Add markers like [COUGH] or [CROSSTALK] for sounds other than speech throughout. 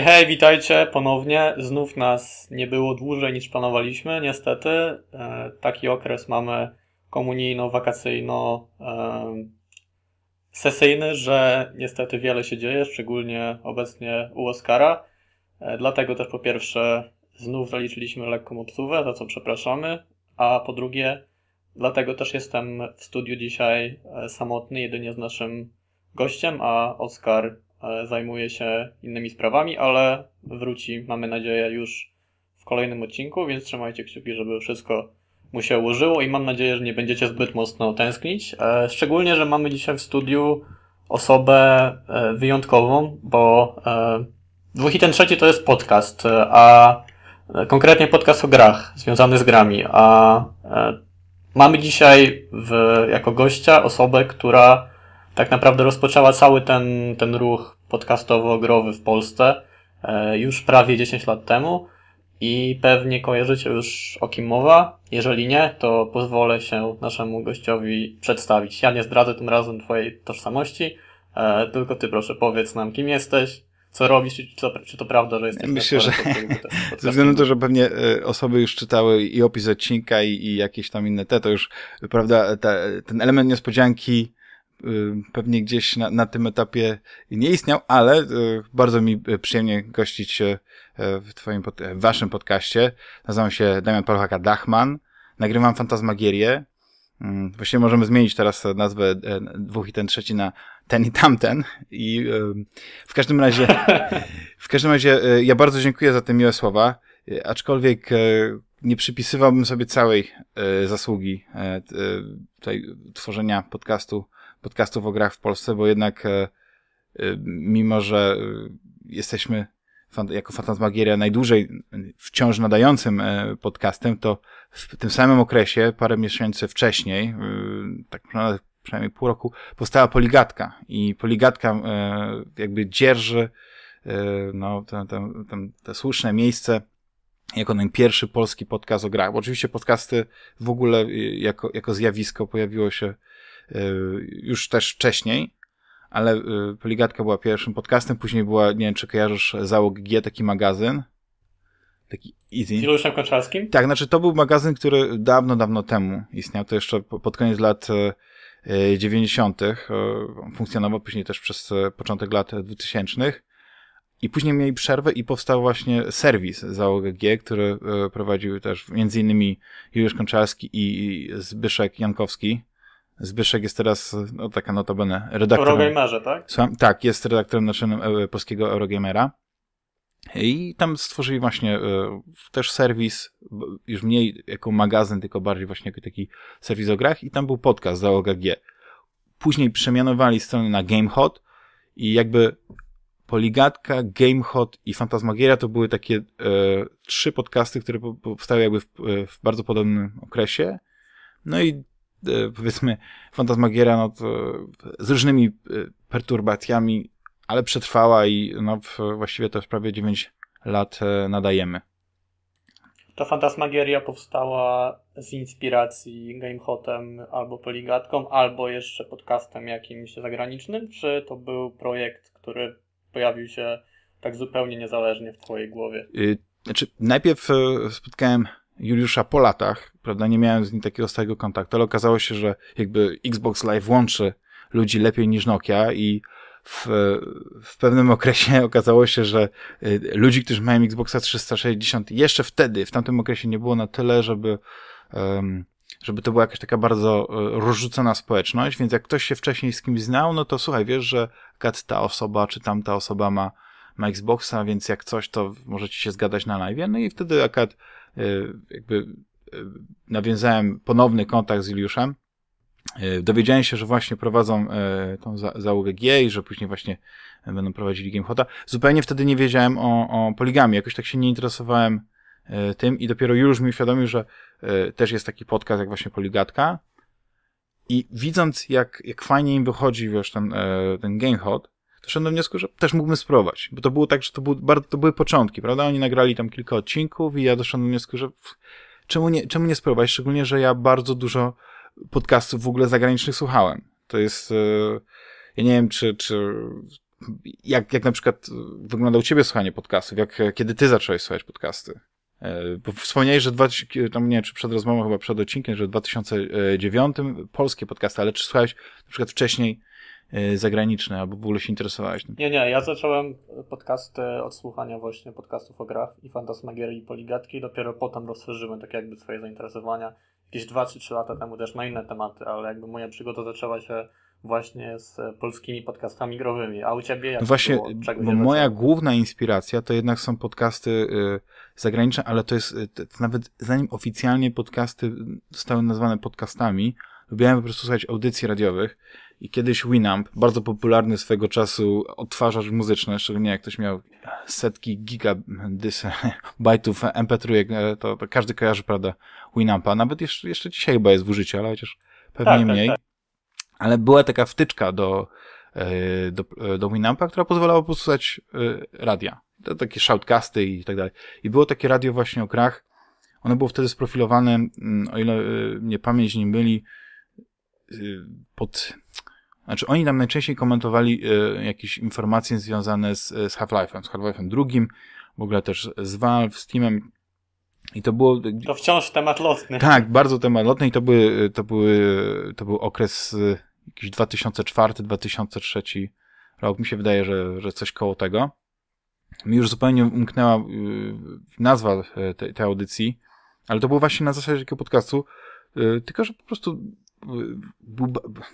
Hej, hej, witajcie ponownie. Znów nas nie było dłużej niż planowaliśmy, niestety. E, taki okres mamy komunijno-wakacyjno-sesyjny, e, że niestety wiele się dzieje, szczególnie obecnie u Oscara. E, dlatego też po pierwsze znów zaliczyliśmy lekką obsuwę, za co przepraszamy, a po drugie dlatego też jestem w studiu dzisiaj e, samotny, jedynie z naszym gościem, a Oskar E, zajmuje się innymi sprawami, ale wróci, mamy nadzieję, już w kolejnym odcinku, więc trzymajcie kciuki, żeby wszystko mu się ułożyło i mam nadzieję, że nie będziecie zbyt mocno tęsknić. E, szczególnie, że mamy dzisiaj w studiu osobę e, wyjątkową, bo dwóch i ten trzeci to jest podcast, a konkretnie podcast o grach, związany z grami, a mamy dzisiaj w, jako gościa osobę, która tak naprawdę rozpoczęła cały ten, ten ruch podcastowo-growy w Polsce e, już prawie 10 lat temu i pewnie kojarzycie już o kim mowa. Jeżeli nie, to pozwolę się naszemu gościowi przedstawić. Ja nie zdradzę tym razem Twojej tożsamości, e, tylko Ty proszę powiedz nam kim jesteś, co robisz czy, czy to, prawda, że jesteś Myślę, że [LAUGHS] ze względu na to, że pewnie e, osoby już czytały i opis odcinka i, i jakieś tam inne te, to już prawda, ta, ten element niespodzianki Y, pewnie gdzieś na, na tym etapie nie istniał, ale y, bardzo mi y, przyjemnie gościć się w twoim, w waszym podcaście. Nazywam się Damian Paluchaka-Dachman, nagrywam Fantasmagierię, mm, Właśnie możemy zmienić teraz nazwę e, dwóch i ten trzeci na ten i tamten. I w każdym razie, w każdym razie ja bardzo dziękuję za te miłe słowa, aczkolwiek nie przypisywałbym sobie całej zasługi e, tutaj tworzenia podcastu podcastów o grach w Polsce, bo jednak e, e, mimo, że e, jesteśmy jako Fantasmagieria najdłużej wciąż nadającym podcastem, to w tym samym okresie, parę miesięcy wcześniej, tak przynajmniej pół roku, powstała Poligatka i Poligatka jakby dzierży no, te słuszne miejsce jako najpierwszy polski podcast o grach. Bo oczywiście podcasty w ogóle jako, jako zjawisko pojawiło się Y, już też wcześniej, ale y, Poligatka była pierwszym podcastem, później była, nie wiem czy kojarzysz, załogę G, taki magazyn. Taki easy. Z Konczarski? Tak, znaczy to był magazyn, który dawno, dawno temu istniał, to jeszcze pod koniec lat 90. Y, funkcjonował, później też przez początek lat 2000. I później mieli przerwę i powstał właśnie serwis Załogę G, który prowadził też między innymi Juliusz Konczarski i Zbyszek Jankowski. Zbyszek jest teraz, no taka notabene, redaktorem. Eurogamerze, tak? Słucham, tak, jest redaktorem naczelnym e, polskiego Eurogamera. I tam stworzyli właśnie e, też serwis, już mniej jako magazyn, tylko bardziej właśnie jako taki serwis o grach i tam był podcast Załoga G. Później przemianowali stronę na GameHot i jakby Poligatka, GameHot i Fantasmagieria to były takie e, trzy podcasty, które powstały jakby w, w bardzo podobnym okresie. No i E, powiedzmy, Fantasmagiera no to e, z różnymi e, perturbacjami, ale przetrwała i no, właściwie to prawie 9 lat nadajemy. Ta fantasmagieria powstała z inspiracji Gamehotem albo Poligatką, albo jeszcze podcastem jakimś zagranicznym, czy to był projekt, który pojawił się tak zupełnie niezależnie w twojej głowie? Y, znaczy, najpierw spotkałem Juliusza po latach, prawda, nie miałem z nim takiego stałego kontaktu, ale okazało się, że jakby Xbox Live łączy ludzi lepiej niż Nokia i w, w pewnym [LAUGHS] okresie okazało się, że y, ludzi, którzy mają Xboxa 360 jeszcze wtedy, w tamtym okresie nie było na tyle, żeby żeby to była jakaś taka bardzo y, rozrzucona społeczność, więc jak ktoś się wcześniej z kimś znał, no to słuchaj, wiesz, że kat ta osoba czy tamta osoba ma, ma Xboxa, więc jak coś, to możecie się zgadać na live, no i wtedy akad E, jakby e, nawiązałem ponowny kontakt z Iliuszem. E, dowiedziałem się, że właśnie prowadzą tą załogę G i że później właśnie będą prowadzili Gamehota. Zupełnie wtedy nie wiedziałem o, o poligami, jakoś tak się nie interesowałem tym i dopiero już mi uświadomił, że też jest taki podcast jak właśnie Poligatka. I widząc, jak, jak fajnie im wychodzi, wiesz, ten, ten Hot, doszedłem do wniosku, że też mógłbym spróbować. Bo to było tak, że to, był, bardzo, to były początki, prawda? Oni nagrali tam kilka odcinków i ja doszedłem do wniosku, że czemu, nie, czemu nie spróbować? Szczególnie, że ja bardzo dużo podcastów w ogóle zagranicznych słuchałem. To jest... Yy, ja nie wiem, czy, czy jak, jak na przykład wygląda u ciebie słuchanie podcastów, jak, kiedy ty zacząłeś słuchać podcasty? E, bo wspomniałeś, że tam nie, czy przed rozmową, chyba przed odcinkiem, że w 2009 polskie podcasty, ale czy słuchałeś na przykład wcześniej E, zagraniczne, albo w ogóle się interesowałeś tym? Nie, nie, ja zacząłem podcasty od słuchania właśnie podcastów o grach i fantasmagierii i poligatki i dopiero potem rozszerzyłem tak jakby swoje zainteresowania. Jakieś 2 czy 3 lata temu też na inne tematy, ale jakby moja przygoda zaczęła się właśnie z polskimi podcastami growymi. A u ciebie jak no właśnie, było? bo moja zaczęło? główna inspiracja to jednak są podcasty y, zagraniczne, ale to jest y, to nawet zanim oficjalnie podcasty zostały nazwane podcastami, lubiłem po prostu słuchać audycji radiowych i kiedyś Winamp, bardzo popularny swego czasu odtwarzacz muzyczny, szczególnie jak ktoś miał setki gigabajtów [LAUGHS] MP3, e, to, to każdy kojarzy, prawda, Winampa. Nawet jeszcze, jeszcze dzisiaj chyba jest w użyciu, ale chociaż pewnie tak, tak mniej. Tak, tak. Ale była taka wtyczka do, e, do, do Winampa, która pozwalała posłuchać e, radia. To takie shoutcasty i tak dalej. I było takie radio właśnie o krach. Ono było wtedy sprofilowane, mm, o ile mnie pamięć nie myli, pod znaczy oni nam najczęściej komentowali y, jakieś informacje związane z, e, z Half-Life'em, z Half-Life'em drugim, w ogóle też z Valve, z Steamem. I to było... E, to wciąż temat lotny. Tak, bardzo temat lotny i to, były, to, były, to był okres jakiś 2004-2003 rok. Mi się wydaje, że, że coś koło tego. Mi już zupełnie umknęła y, nazwa tej, tej audycji, ale to było właśnie na zasadzie takiego podcastu, tylko że po prostu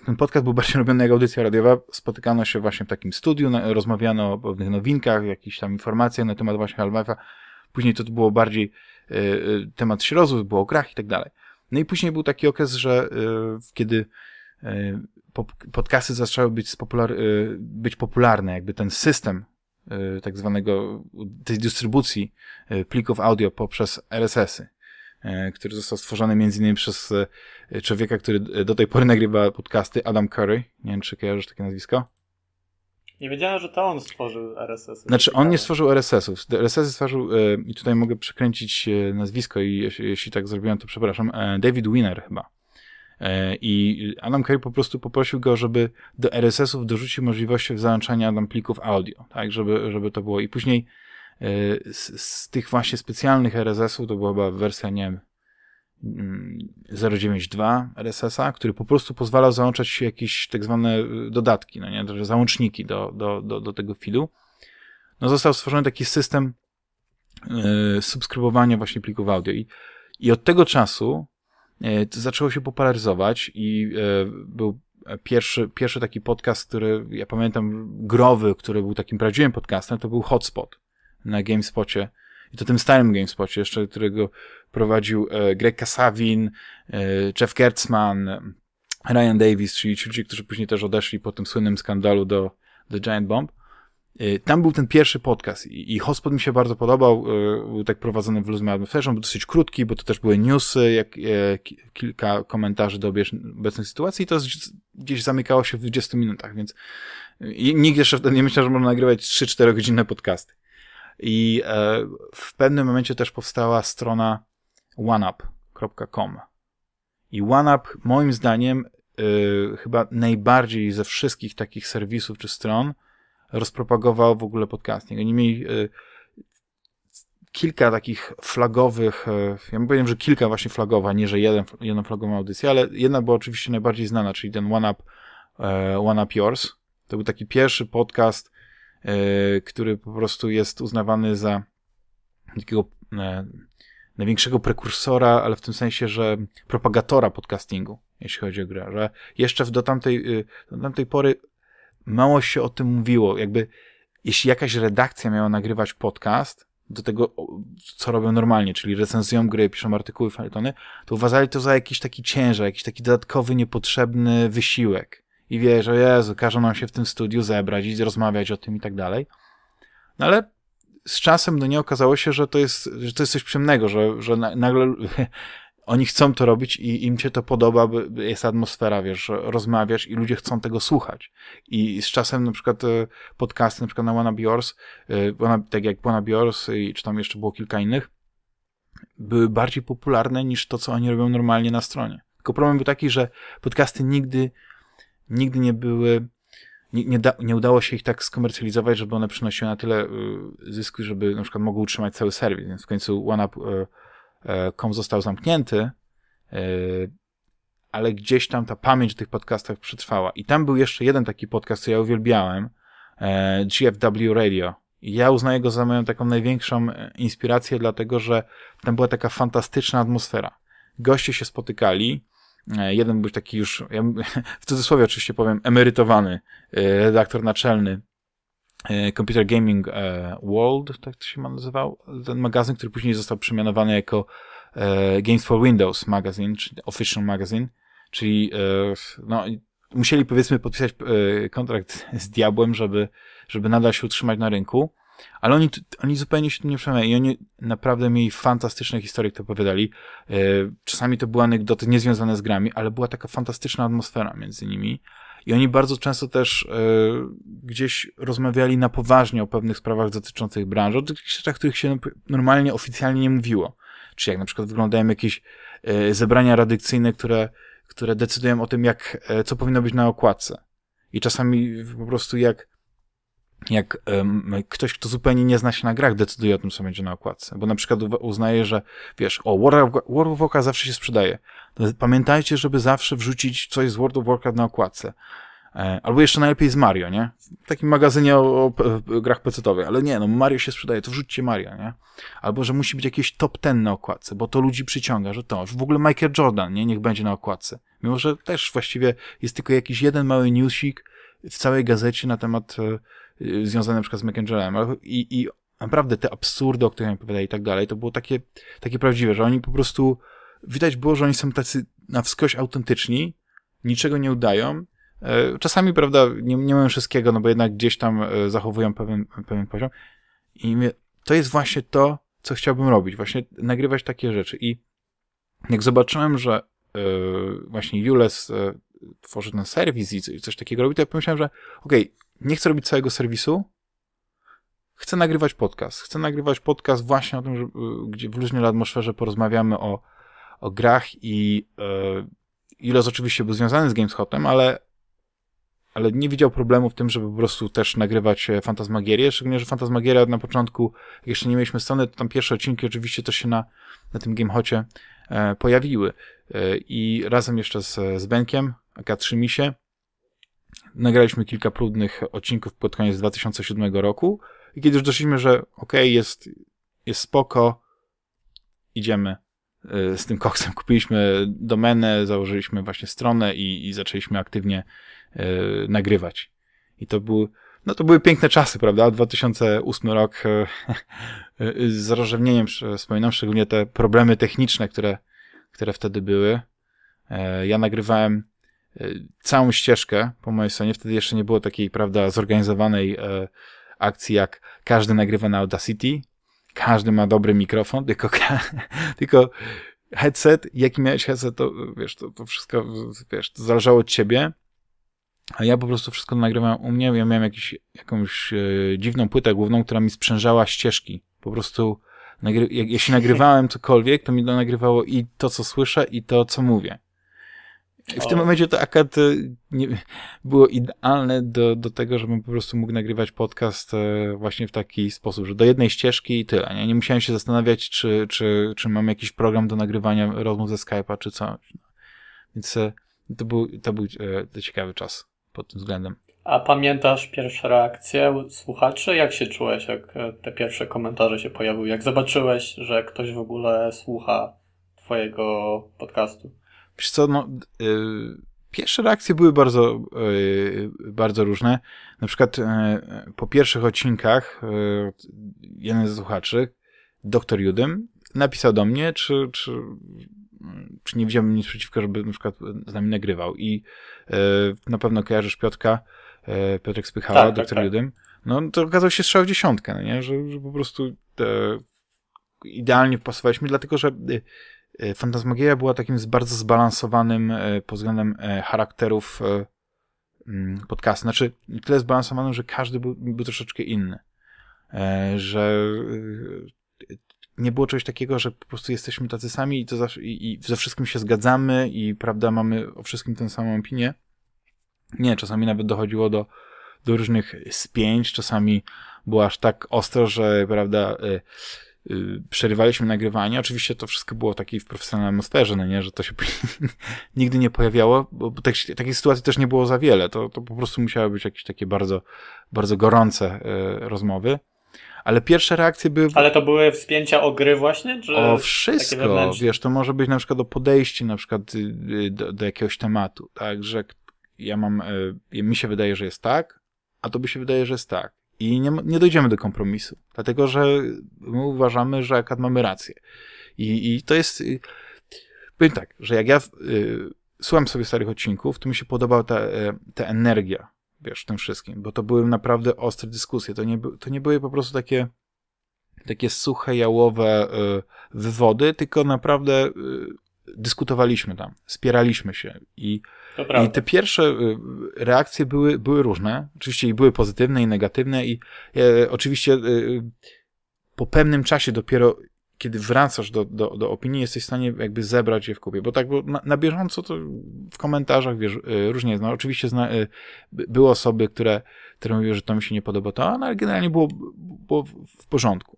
ten podcast był bardziej robiony jak audycja radiowa. Spotykano się właśnie w takim studiu, no, rozmawiano o pewnych nowinkach, jakichś tam informacjach na temat właśnie Half-Life'a. Później to było bardziej y, y, temat się było o grach i tak dalej. No i później był taki okres, że y, kiedy podcasty zaczęły być, popular, być popularne, jakby ten system tak zwanego, tej dystrybucji plików audio poprzez RSS-y. E, który został stworzony między innymi przez e, człowieka, który do tej pory nagrywa podcasty, Adam Curry. Nie wiem, czy kojarzysz takie nazwisko? Nie wiedziałem, że to on stworzył RSS. -y. Znaczy, on nie stworzył RSS-ów. RSS-y stworzył, e, i tutaj mogę przekręcić nazwisko, i jeśli tak zrobiłem, to przepraszam, David Winner chyba. I Adam Curry po prostu poprosił go, żeby do RSS-ów dorzucił możliwość załączania nam plików audio, tak, żeby, żeby to było. I później Y, z, z tych właśnie specjalnych RSS-ów, to była chyba wersja, nie wiem, 092 mm, RSS-a, który po prostu pozwalał załączać jakieś tak zwane y, dodatki, no nie, znaczy załączniki do, do, do, do tego filu. No został stworzony taki system y, subskrybowania właśnie plików audio i, i od tego czasu to zaczęło się popularyzować i był pierwszy, pierwszy taki podcast, który ja pamiętam growy, który był takim prawdziwym podcastem, to był Hotspot na GameSpocie. I to tym starym GameSpocie jeszcze, którego prowadził e, Greg Kasavin, e, Jeff Gertzman, Ryan Davis, czyli ci ludzie, którzy później też odeszli po tym słynnym skandalu do The Giant Bomb. E, tam był ten pierwszy podcast i, i Hotspot mi się bardzo podobał, był tak prowadzony w Luzmie Atmosferze, był dosyć krótki, bo to też były newsy, jak, e, kilka komentarzy do obecnej sytuacji i to gdzieś zamykało się w 20 minutach, więc nikt jeszcze wtedy nie myślał, że można nagrywać 3-4 godzinne podcasty. I e, w pewnym momencie też powstała strona oneup.com. I OneUp, moim zdaniem, e, chyba najbardziej ze wszystkich takich serwisów czy stron rozpropagował w ogóle podcasting. Oni mieli e, kilka takich flagowych, ja bym powiedział, że kilka właśnie flagowa, nie że jeden, jedną flagową audycję, ale jedna była oczywiście najbardziej znana, czyli ten OneUp OneUp One Up Yours. To był taki pierwszy podcast E, który po prostu jest uznawany za takiego e, największego prekursora, ale w tym sensie, że propagatora podcastingu, jeśli chodzi o grę, że jeszcze do tamtej, y, do tamtej pory mało się o tym mówiło. Jakby, jeśli jakaś redakcja miała nagrywać podcast, do tego, co robią normalnie, czyli recenzują gry, piszą artykuły, felietony, to uważali to za jakiś taki ciężar, jakiś taki dodatkowy, niepotrzebny wysiłek i wiesz, o Jezu, każą nam się w tym studiu zebrać i rozmawiać o tym i tak dalej. No ale z czasem do no niej okazało się, że to jest, że to jest coś przyjemnego, że, że nagle [LAUGHS] oni chcą to robić i im się to podoba, jest atmosfera, wiesz, rozmawiasz i ludzie chcą tego słuchać. I z czasem na przykład e, podcasty, na przykład na Wanna Biors, e, tak jak Wanna Biors, czy tam jeszcze było kilka innych, były bardziej popularne niż to, co oni robią normalnie na stronie. Tylko problem był taki, że podcasty nigdy nigdy nie były, nie, nie, da, nie, udało się ich tak skomercjalizować, żeby one przynosiły na tyle y, zysku, żeby na przykład mogły utrzymać cały serwis. Więc w końcu OneUp.com y, y, został zamknięty, ale gdzieś tam ta pamięć o tych podcastach przetrwała. I tam był jeszcze jeden taki podcast, co ja uwielbiałem, e, GFW Radio. I ja uznaję go za moją taką największą e, inspirację, dlatego że tam była taka fantastyczna atmosfera. Goście się spotykali, E, jeden był taki już, ja [LAUGHS] w cudzysłowie oczywiście powiem, emerytowany e, redaktor naczelny e, Computer Gaming World, tak to się nazywał, ten magazyn, który później został przemianowany jako Games for Windows Magazine, czyli Official Magazine, czyli no, musieli powiedzmy podpisać kontrakt z Diabłem, żeby, żeby nadal się utrzymać na rynku. Ale oni, oni zupełnie się tym nie przemawiają i oni naprawdę mieli fantastyczne historie, które opowiadali. E, czasami to były anegdoty niezwiązane z grami, ale była taka fantastyczna atmosfera między nimi. I oni bardzo często też e, gdzieś rozmawiali na poważnie o pewnych sprawach dotyczących branży, o tych rzeczach, których się normalnie, oficjalnie nie mówiło. Czy jak na przykład wyglądają jakieś e, zebrania radykcyjne, które, które decydują o tym, jak, co powinno być na okładce. I czasami po prostu jak jak um, ktoś, kto zupełnie nie zna się na grach, decyduje o tym, co będzie na okładce. Bo na przykład uznaje, że wiesz, o, World of, Warcraft zawsze się sprzedaje. Pamiętajcie, żeby zawsze wrzucić coś z World of Warcraft na okładce. E, albo jeszcze najlepiej z Mario, nie? W takim magazynie o, o, o grach pecetowych. Ale nie, no Mario się sprzedaje, to wrzućcie Mario, nie? Albo, że musi być jakieś top ten na okładce, bo to ludzi przyciąga, że to. W ogóle Michael Jordan, nie? Niech będzie na okładce. Mimo, że też właściwie jest tylko jakiś jeden mały newsik w całej gazecie na temat... E, Y, związane na przykład z McAngelem i, i naprawdę te absurdy, o których opowiadali i tak dalej, to było takie, takie prawdziwe, że oni po prostu, widać było, że oni są tacy na wskroś autentyczni, niczego nie udają, e, czasami, prawda, nie, nie mają wszystkiego, no bo jednak gdzieś tam e, zachowują pewien, pewien poziom i to jest właśnie to, co chciałbym robić, właśnie nagrywać takie rzeczy i jak zobaczyłem, że e, właśnie Jules tworzy ten serwis i coś takiego robi, to ja pomyślałem, że okej, okay, nie chcę robić całego serwisu, chcę nagrywać podcast. Chcę nagrywać podcast właśnie o tym, że, y, gdzie w luźnej atmosferze porozmawiamy o, o grach i yy, Ilos oczywiście był związany z Gameshotem, ale, ale nie widział problemu w tym, żeby po prostu też nagrywać e, Fantasmagierię, szczególnie, że Fantasmagieria na początku, jak jeszcze nie mieliśmy strony, to tam pierwsze odcinki oczywiście też się na, na tym Gamehocie e, pojawiły. E, I razem jeszcze z, z Benkiem, K3 Misie, nagraliśmy kilka próbnych odcinków pod koniec 2007 roku i kiedy już doszliśmy, że okej, okay, jest, jest spoko, idziemy y, z tym koksem. Kupiliśmy domenę, założyliśmy właśnie stronę i, i zaczęliśmy aktywnie y, nagrywać. I to były, no to były piękne czasy, prawda? 2008 rok y, y, y, z rozrzewnieniem wspominam szczególnie te problemy techniczne, które, które wtedy były. Y, ja nagrywałem E, całą ścieżkę po mojej stronie. Wtedy jeszcze nie było takiej, prawda, zorganizowanej e, akcji, jak każdy nagrywa na Audacity, każdy ma dobry mikrofon, tylko, [LAUGHS] tylko headset, jaki miałeś headset, to wiesz, to, to wszystko, wiesz, to zależało od ciebie. A ja po prostu wszystko nagrywałem u mnie. Ja miałem jakiś, jakąś e, dziwną płytę główną, która mi sprzężała ścieżki. Po prostu, nagry- jeśli nagrywałem cokolwiek, to mi to nagrywało i to, co słyszę, i to, co mówię w tym momencie to akad y, nie, było idealne do, do tego, żebym po prostu mógł nagrywać podcast y, właśnie w taki sposób, że do jednej ścieżki i tyle. Nie, nie musiałem się zastanawiać, czy, czy, czy mam jakiś program do nagrywania rozmów ze Skype'a, czy co. No. Więc y, to był, to był to ciekawy czas pod tym względem. A pamiętasz pierwsze reakcje słuchaczy? Jak się czułeś, jak e, te pierwsze komentarze się pojawiły? Jak zobaczyłeś, że ktoś w ogóle słucha Twojego podcastu? Wiesz co, no, yy, pierwsze reakcje były bardzo, yy, bardzo różne. Na przykład yy, po pierwszych odcinkach y, jeden ze słuchaczy, doktor Judym, napisał do mnie, czy, czy, czy nie widziałbym nic przeciwko, żeby na przykład z nami nagrywał. I y, na pewno kojarzysz Piotka, y, Piotrek Spychała, tak, tak, doktor tak, Judym. No to okazało się strzał w dziesiątkę, no nie? Że, że po prostu idealnie wpasowaliśmy, dlatego że E, fantasmagieria była takim bardzo zbalansowanym e, pod względem e, charakterów mm, podcast. Znaczy, tyle zbalansowanym, że każdy był, był troszeczkę inny. Że nie było czegoś takiego, że po prostu jesteśmy tacy sami i, to i, i ze wszystkim się zgadzamy i prawda, mamy o wszystkim tę samą opinię. Nie, czasami nawet dochodziło do, do różnych spięć, czasami było aż tak ostro, że prawda, Y, przerywaliśmy nagrywanie. Oczywiście to wszystko było takiej w profesjonalnym no nie, że to się [LAUGHS] nigdy nie pojawiało, bo tak, takiej sytuacji też nie było za wiele. To, to po prostu musiały być jakieś takie bardzo, bardzo gorące y, rozmowy. Ale pierwsze reakcje były. Ale to były wspięcia o gry, właśnie? Czy o wszystko. Wiesz, to może być na przykład o podejście na przykład y, y, do, do jakiegoś tematu. Tak, że ja mam. Y, mi się wydaje, że jest tak, a to by się wydaje, że jest tak i nie, nie dojdziemy do kompromisu, dlatego że my uważamy, że akad mamy rację. I, i to jest. Y, powiem tak, że jak ja y, słucham sobie starych odcinków, to mi się podobała ta, y, ta energia, wiesz, w tym wszystkim, bo to były naprawdę ostre dyskusje. To nie, to nie były po prostu takie takie suche, jałowe y, wywody, tylko naprawdę y, dyskutowaliśmy tam, spieraliśmy się i, i te pierwsze y, reakcje były, były różne. Oczywiście i były pozytywne i negatywne i e, oczywiście e, po pewnym czasie dopiero kiedy wracasz do, do, do opinii, jesteś w stanie jakby zebrać je w kupie, bo tak bo na, na bieżąco to w komentarzach wiesz, e, różnie jest. No, oczywiście zna, e, były osoby, które, które mówiły, że to mi się nie podoba, to, ale generalnie było, było w porządku.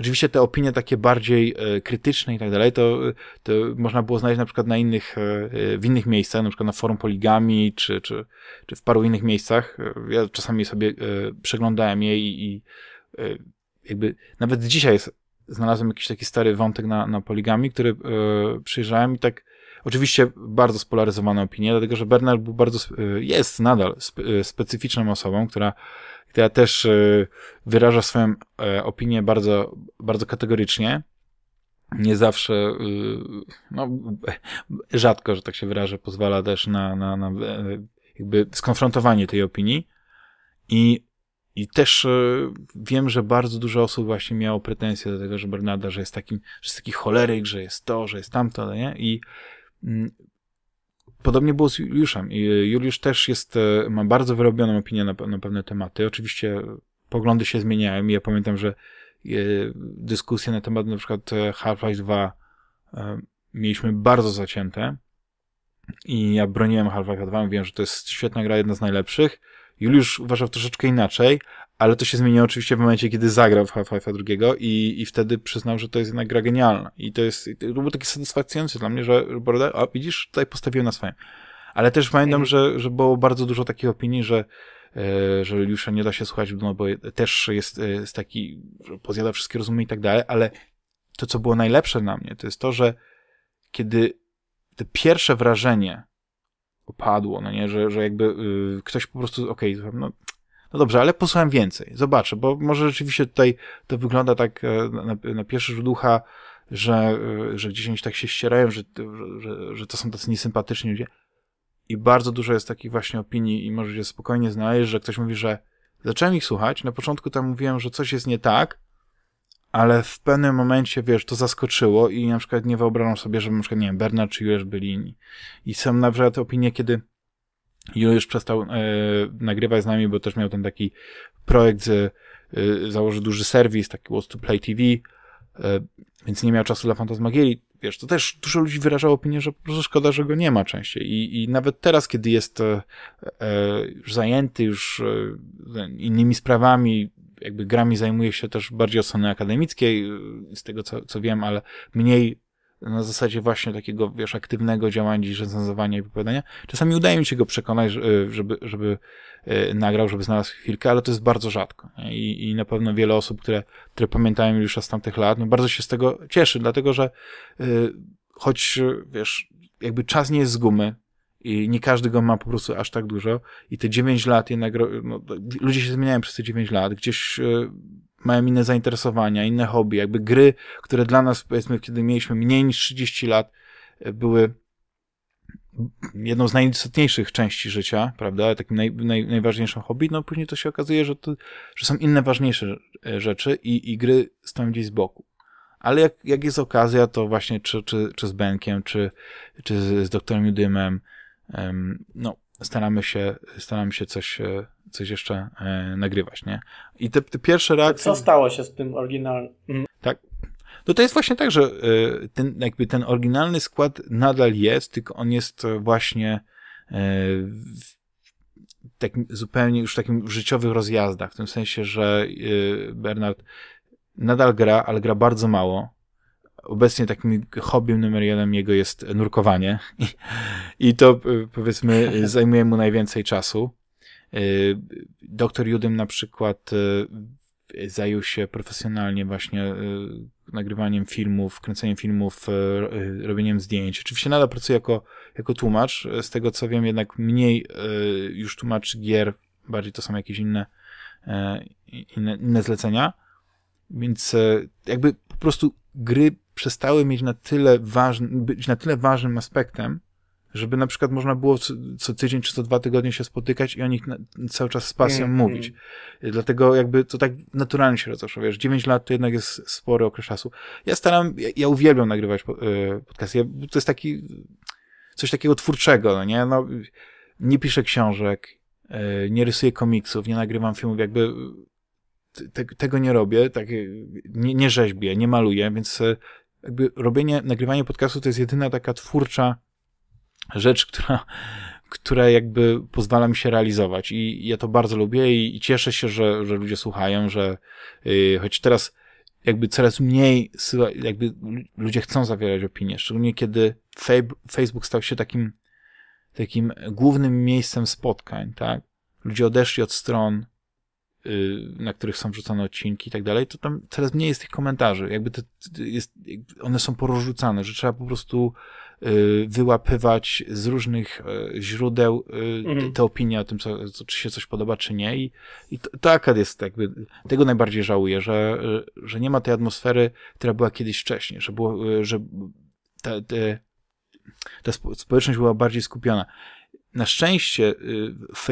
Oczywiście te opinie takie bardziej e, krytyczne i tak dalej, to, to można było znaleźć na przykład na innych, e, w innych miejscach, na przykład na forum Poligami, czy, czy, czy w paru innych miejscach. E, ja czasami sobie przeglądałem je i, i jakby nawet dzisiaj znalazłem jakiś taki stary wątek na, na Poligami, który przyjrzałem i tak Oczywiście bardzo spolaryzowane opinie, dlatego że Bernard był bardzo, jest nadal specyficzną osobą, która która też e, wyraża swoją e, opinię bardzo, bardzo kategorycznie. Nie zawsze, e, no, rzadko, że tak się wyrażę, pozwala też na, na, na jakby skonfrontowanie tej opinii. I, I też wiem, że bardzo dużo osób właśnie miało pretensje do tego, że Bernarda, że jest takim, że jest taki choleryk, że jest to, że jest tamto, nie? I mm, Podobnie było z Juliuszem. E, Juliusz też jest, e, ma bardzo wyrobioną opinię na, na pewne tematy. Oczywiście poglądy się zmieniają i ja pamiętam, że e, dyskusje na temat na przykład Half-Life 2 mieliśmy bardzo zacięte i ja broniłem Half-Life 2, mówiłem, że to jest świetna gra, jedna z najlepszych. Juliusz uważał troszeczkę inaczej, ale to się zmieniło oczywiście w momencie, kiedy zagrał w Half-Life'a drugiego i, i wtedy przyznał, że to jest jednak gra genialna. I to jest, to było takie satysfakcjonujące dla mnie, że Borderlands, a widzisz, tutaj postawiłem na swoim. Ale też pamiętam, że, że było bardzo dużo takich opinii, że e, że Liusza nie da się słuchać, no bo też jest, e, jest taki, że pozjada wszystkie rozumy i tak dalej, ale to, co było najlepsze dla mnie, to jest to, że kiedy te pierwsze wrażenie opadło, no nie, że, że jakby y, ktoś po prostu, okej, okay, no, no dobrze, ale posłucham więcej, zobaczę, bo może rzeczywiście tutaj to wygląda tak e, na, na pierwszy rzut ucha, że, e, że gdzieś tak się ścierają, że, że, że to są tacy niesympatyczni ludzie. I bardzo dużo jest takich właśnie opinii i może się spokojnie znaleźć, że ktoś mówi, że zacząłem ich słuchać, na początku tam mówiłem, że coś jest nie tak, ale w pewnym momencie, wiesz, to zaskoczyło i na przykład nie wyobrażam sobie, żeby na przykład, nie wiem, Bernard czy Juresz byli inni. I są na te opinie, kiedy i już przestał e, nagrywać z nami, bo też miał ten taki projekt, e, założył duży serwis, taki Was to Play TV, e, więc nie miał czasu dla Fantasmagierii. Wiesz, to też dużo ludzi wyrażało opinię, że po prostu szkoda, że go nie ma częściej. I, i nawet teraz, kiedy jest e, e już zajęty już e, innymi sprawami, jakby grami zajmuje się też bardziej od strony akademickiej, e, z tego co, co wiem, ale mniej na zasadzie właśnie takiego, wiesz, aktywnego działania niż recenzowania i wypowiadania. Czasami udaje mi się go przekonać, e, żeby, żeby e, nagrał, żeby znalazł chwilkę, ale to jest bardzo rzadko. I, i na pewno wiele osób, które, które pamiętają już z tamtych lat, no bardzo się z tego cieszy, dlatego że e, choć, wiesz, jakby czas nie jest z gumy, i nie każdy go ma po prostu aż tak dużo i te 9 lat jednak, no, ludzie się zmieniają przez te 9 lat, gdzieś mają inne zainteresowania, inne hobby, jakby gry, które dla nas, powiedzmy, kiedy mieliśmy mniej niż 30 lat, e, były jedną z najistotniejszych części życia, prawda, takim naj, naj, hobby, no później to się okazuje, że, to, że są inne ważniejsze e, rzeczy i, i gry stoją gdzieś z boku. Ale jak, jak jest okazja, to właśnie czy, czy, czy z Benkiem, czy, czy z, z doktorem Judymem, um, no staramy się, staramy się coś, e, coś jeszcze e, nagrywać, nie? I te, te pierwsze reakcje... Co stało się z tym oryginalnym? Mhm. Tak. No to jest właśnie tak, że e, ten, jakby ten oryginalny skład nadal jest, tylko on jest właśnie takim, zupełnie już takim życiowych rozjazdach, w tym sensie, że Bernard nadal gra, ale gra bardzo mało, obecnie takim hobbym numer jeden jego jest nurkowanie i, i to e, powiedzmy [LAUGHS] zajmuje mu najwięcej czasu. E, doktor Judym na przykład e, zajął się profesjonalnie właśnie nagrywaniem filmów, kręceniem filmów, robieniem zdjęć. Oczywiście nadal pracuje jako, jako tłumacz, z tego co wiem jednak mniej już tłumaczy gier, bardziej to są jakieś inne, inne, inne zlecenia, więc jakby po prostu gry przestały mieć na tyle ważny, być na tyle ważnym aspektem, żeby na przykład można było co, co tydzień czy co dwa tygodnie się spotykać i o nich na, cały czas z pasją mm, mówić. Mm. Dlatego jakby to tak naturalnie się rozeszło, wiesz, 9 lat to jednak jest spory okres czasu. Ja staram, ja, ja uwielbiam nagrywać e, podcasty. ja, to jest taki, coś takiego twórczego, no nie? No, nie piszę książek, e, nie rysuję komiksów, nie nagrywam filmów, jakby te, tego nie robię, tak, nie, nie rzeźbię, nie maluję, więc e, jakby robienie, nagrywanie podcastu to jest jedyna taka twórcza rzecz, która, która jakby pozwala mi się realizować. I ja to bardzo lubię i, i cieszę się, że, że ludzie słuchają, że yy, choć teraz jakby coraz mniej jakby ludzie chcą zawierać opinie, szczególnie kiedy Facebook stał się takim, takim głównym miejscem spotkań, tak? Ludzie odeszli od stron, Y, na których są wrzucane odcinki i tak dalej, to tam coraz mniej jest tych komentarzy. Jakby to jest, one są porozrzucane, że trzeba po prostu y, wyłapywać z różnych e, źródeł y, mhm. te opinie o tym, co, czy się coś podoba, czy nie. I, i to, to akad jest tak jakby, tego najbardziej żałuję, że, e, że nie ma tej atmosfery, która była kiedyś wcześniej, że było, e, że ta, ta społeczność była bardziej skupiona. Na szczęście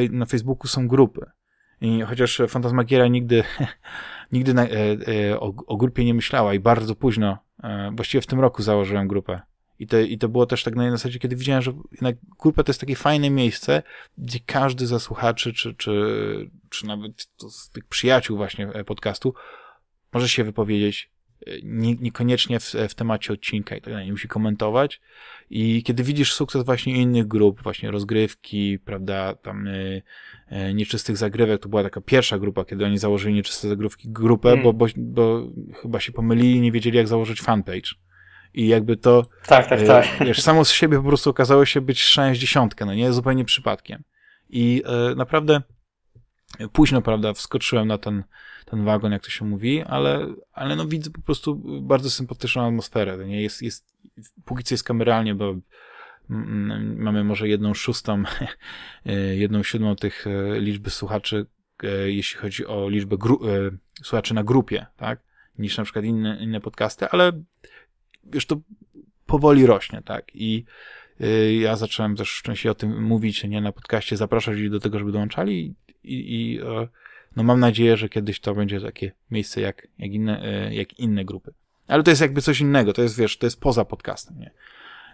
na Facebooku są grupy, i chociaż Fantasmagiera nigdy, [LAUGHS] nigdy na, e, e, o, o, grupie nie myślała i bardzo późno, e, właściwie w tym roku założyłem grupę. I to, I to było też tak na zasadzie, kiedy widziałem, że jednak grupa to jest takie fajne miejsce, gdzie każdy ze słuchaczy, czy, czy, czy nawet z tych przyjaciół właśnie e, podcastu, może się wypowiedzieć, nie, niekoniecznie w, w, temacie odcinka i tak dalej, nie musi komentować. I kiedy widzisz sukces właśnie innych grup, właśnie rozgrywki, prawda, tam y, y, nieczystych zagrywek, to była taka pierwsza grupa, kiedy oni założyli nieczyste zagrywki grupę, mm. bo, hmm. bo, bo chyba się pomylili, nie wiedzieli jak założyć fanpage. I jakby to. Tak, tak, y, tak. Wiesz, samo z siebie po prostu okazało się być 60, no nie zupełnie przypadkiem. I y, naprawdę Późno, prawda, wskoczyłem na ten, ten wagon, jak to się mówi, ale, ale no widzę po prostu bardzo sympatyczną atmosferę. Nie? Jest, jest, póki co jest kameralnie, bo mm, mm, mamy może jedną szóstą, [LAUGHS] e, jedną siódmą tych e, liczby słuchaczy, e, jeśli chodzi o liczbę słuchaczy na grupie, tak? Niż na przykład inne, inne podcasty, ale już to powoli rośnie, tak? I ja zacząłem też częściej o tym mówić, nie na podcaście, zapraszać ludzi do tego, żeby dołączali i, i e, no mam nadzieję, że kiedyś to będzie takie miejsce jak, jak, inne, e, jak inne grupy. Ale to jest jakby coś innego, to jest, wiesz, to jest poza podcastem, nie?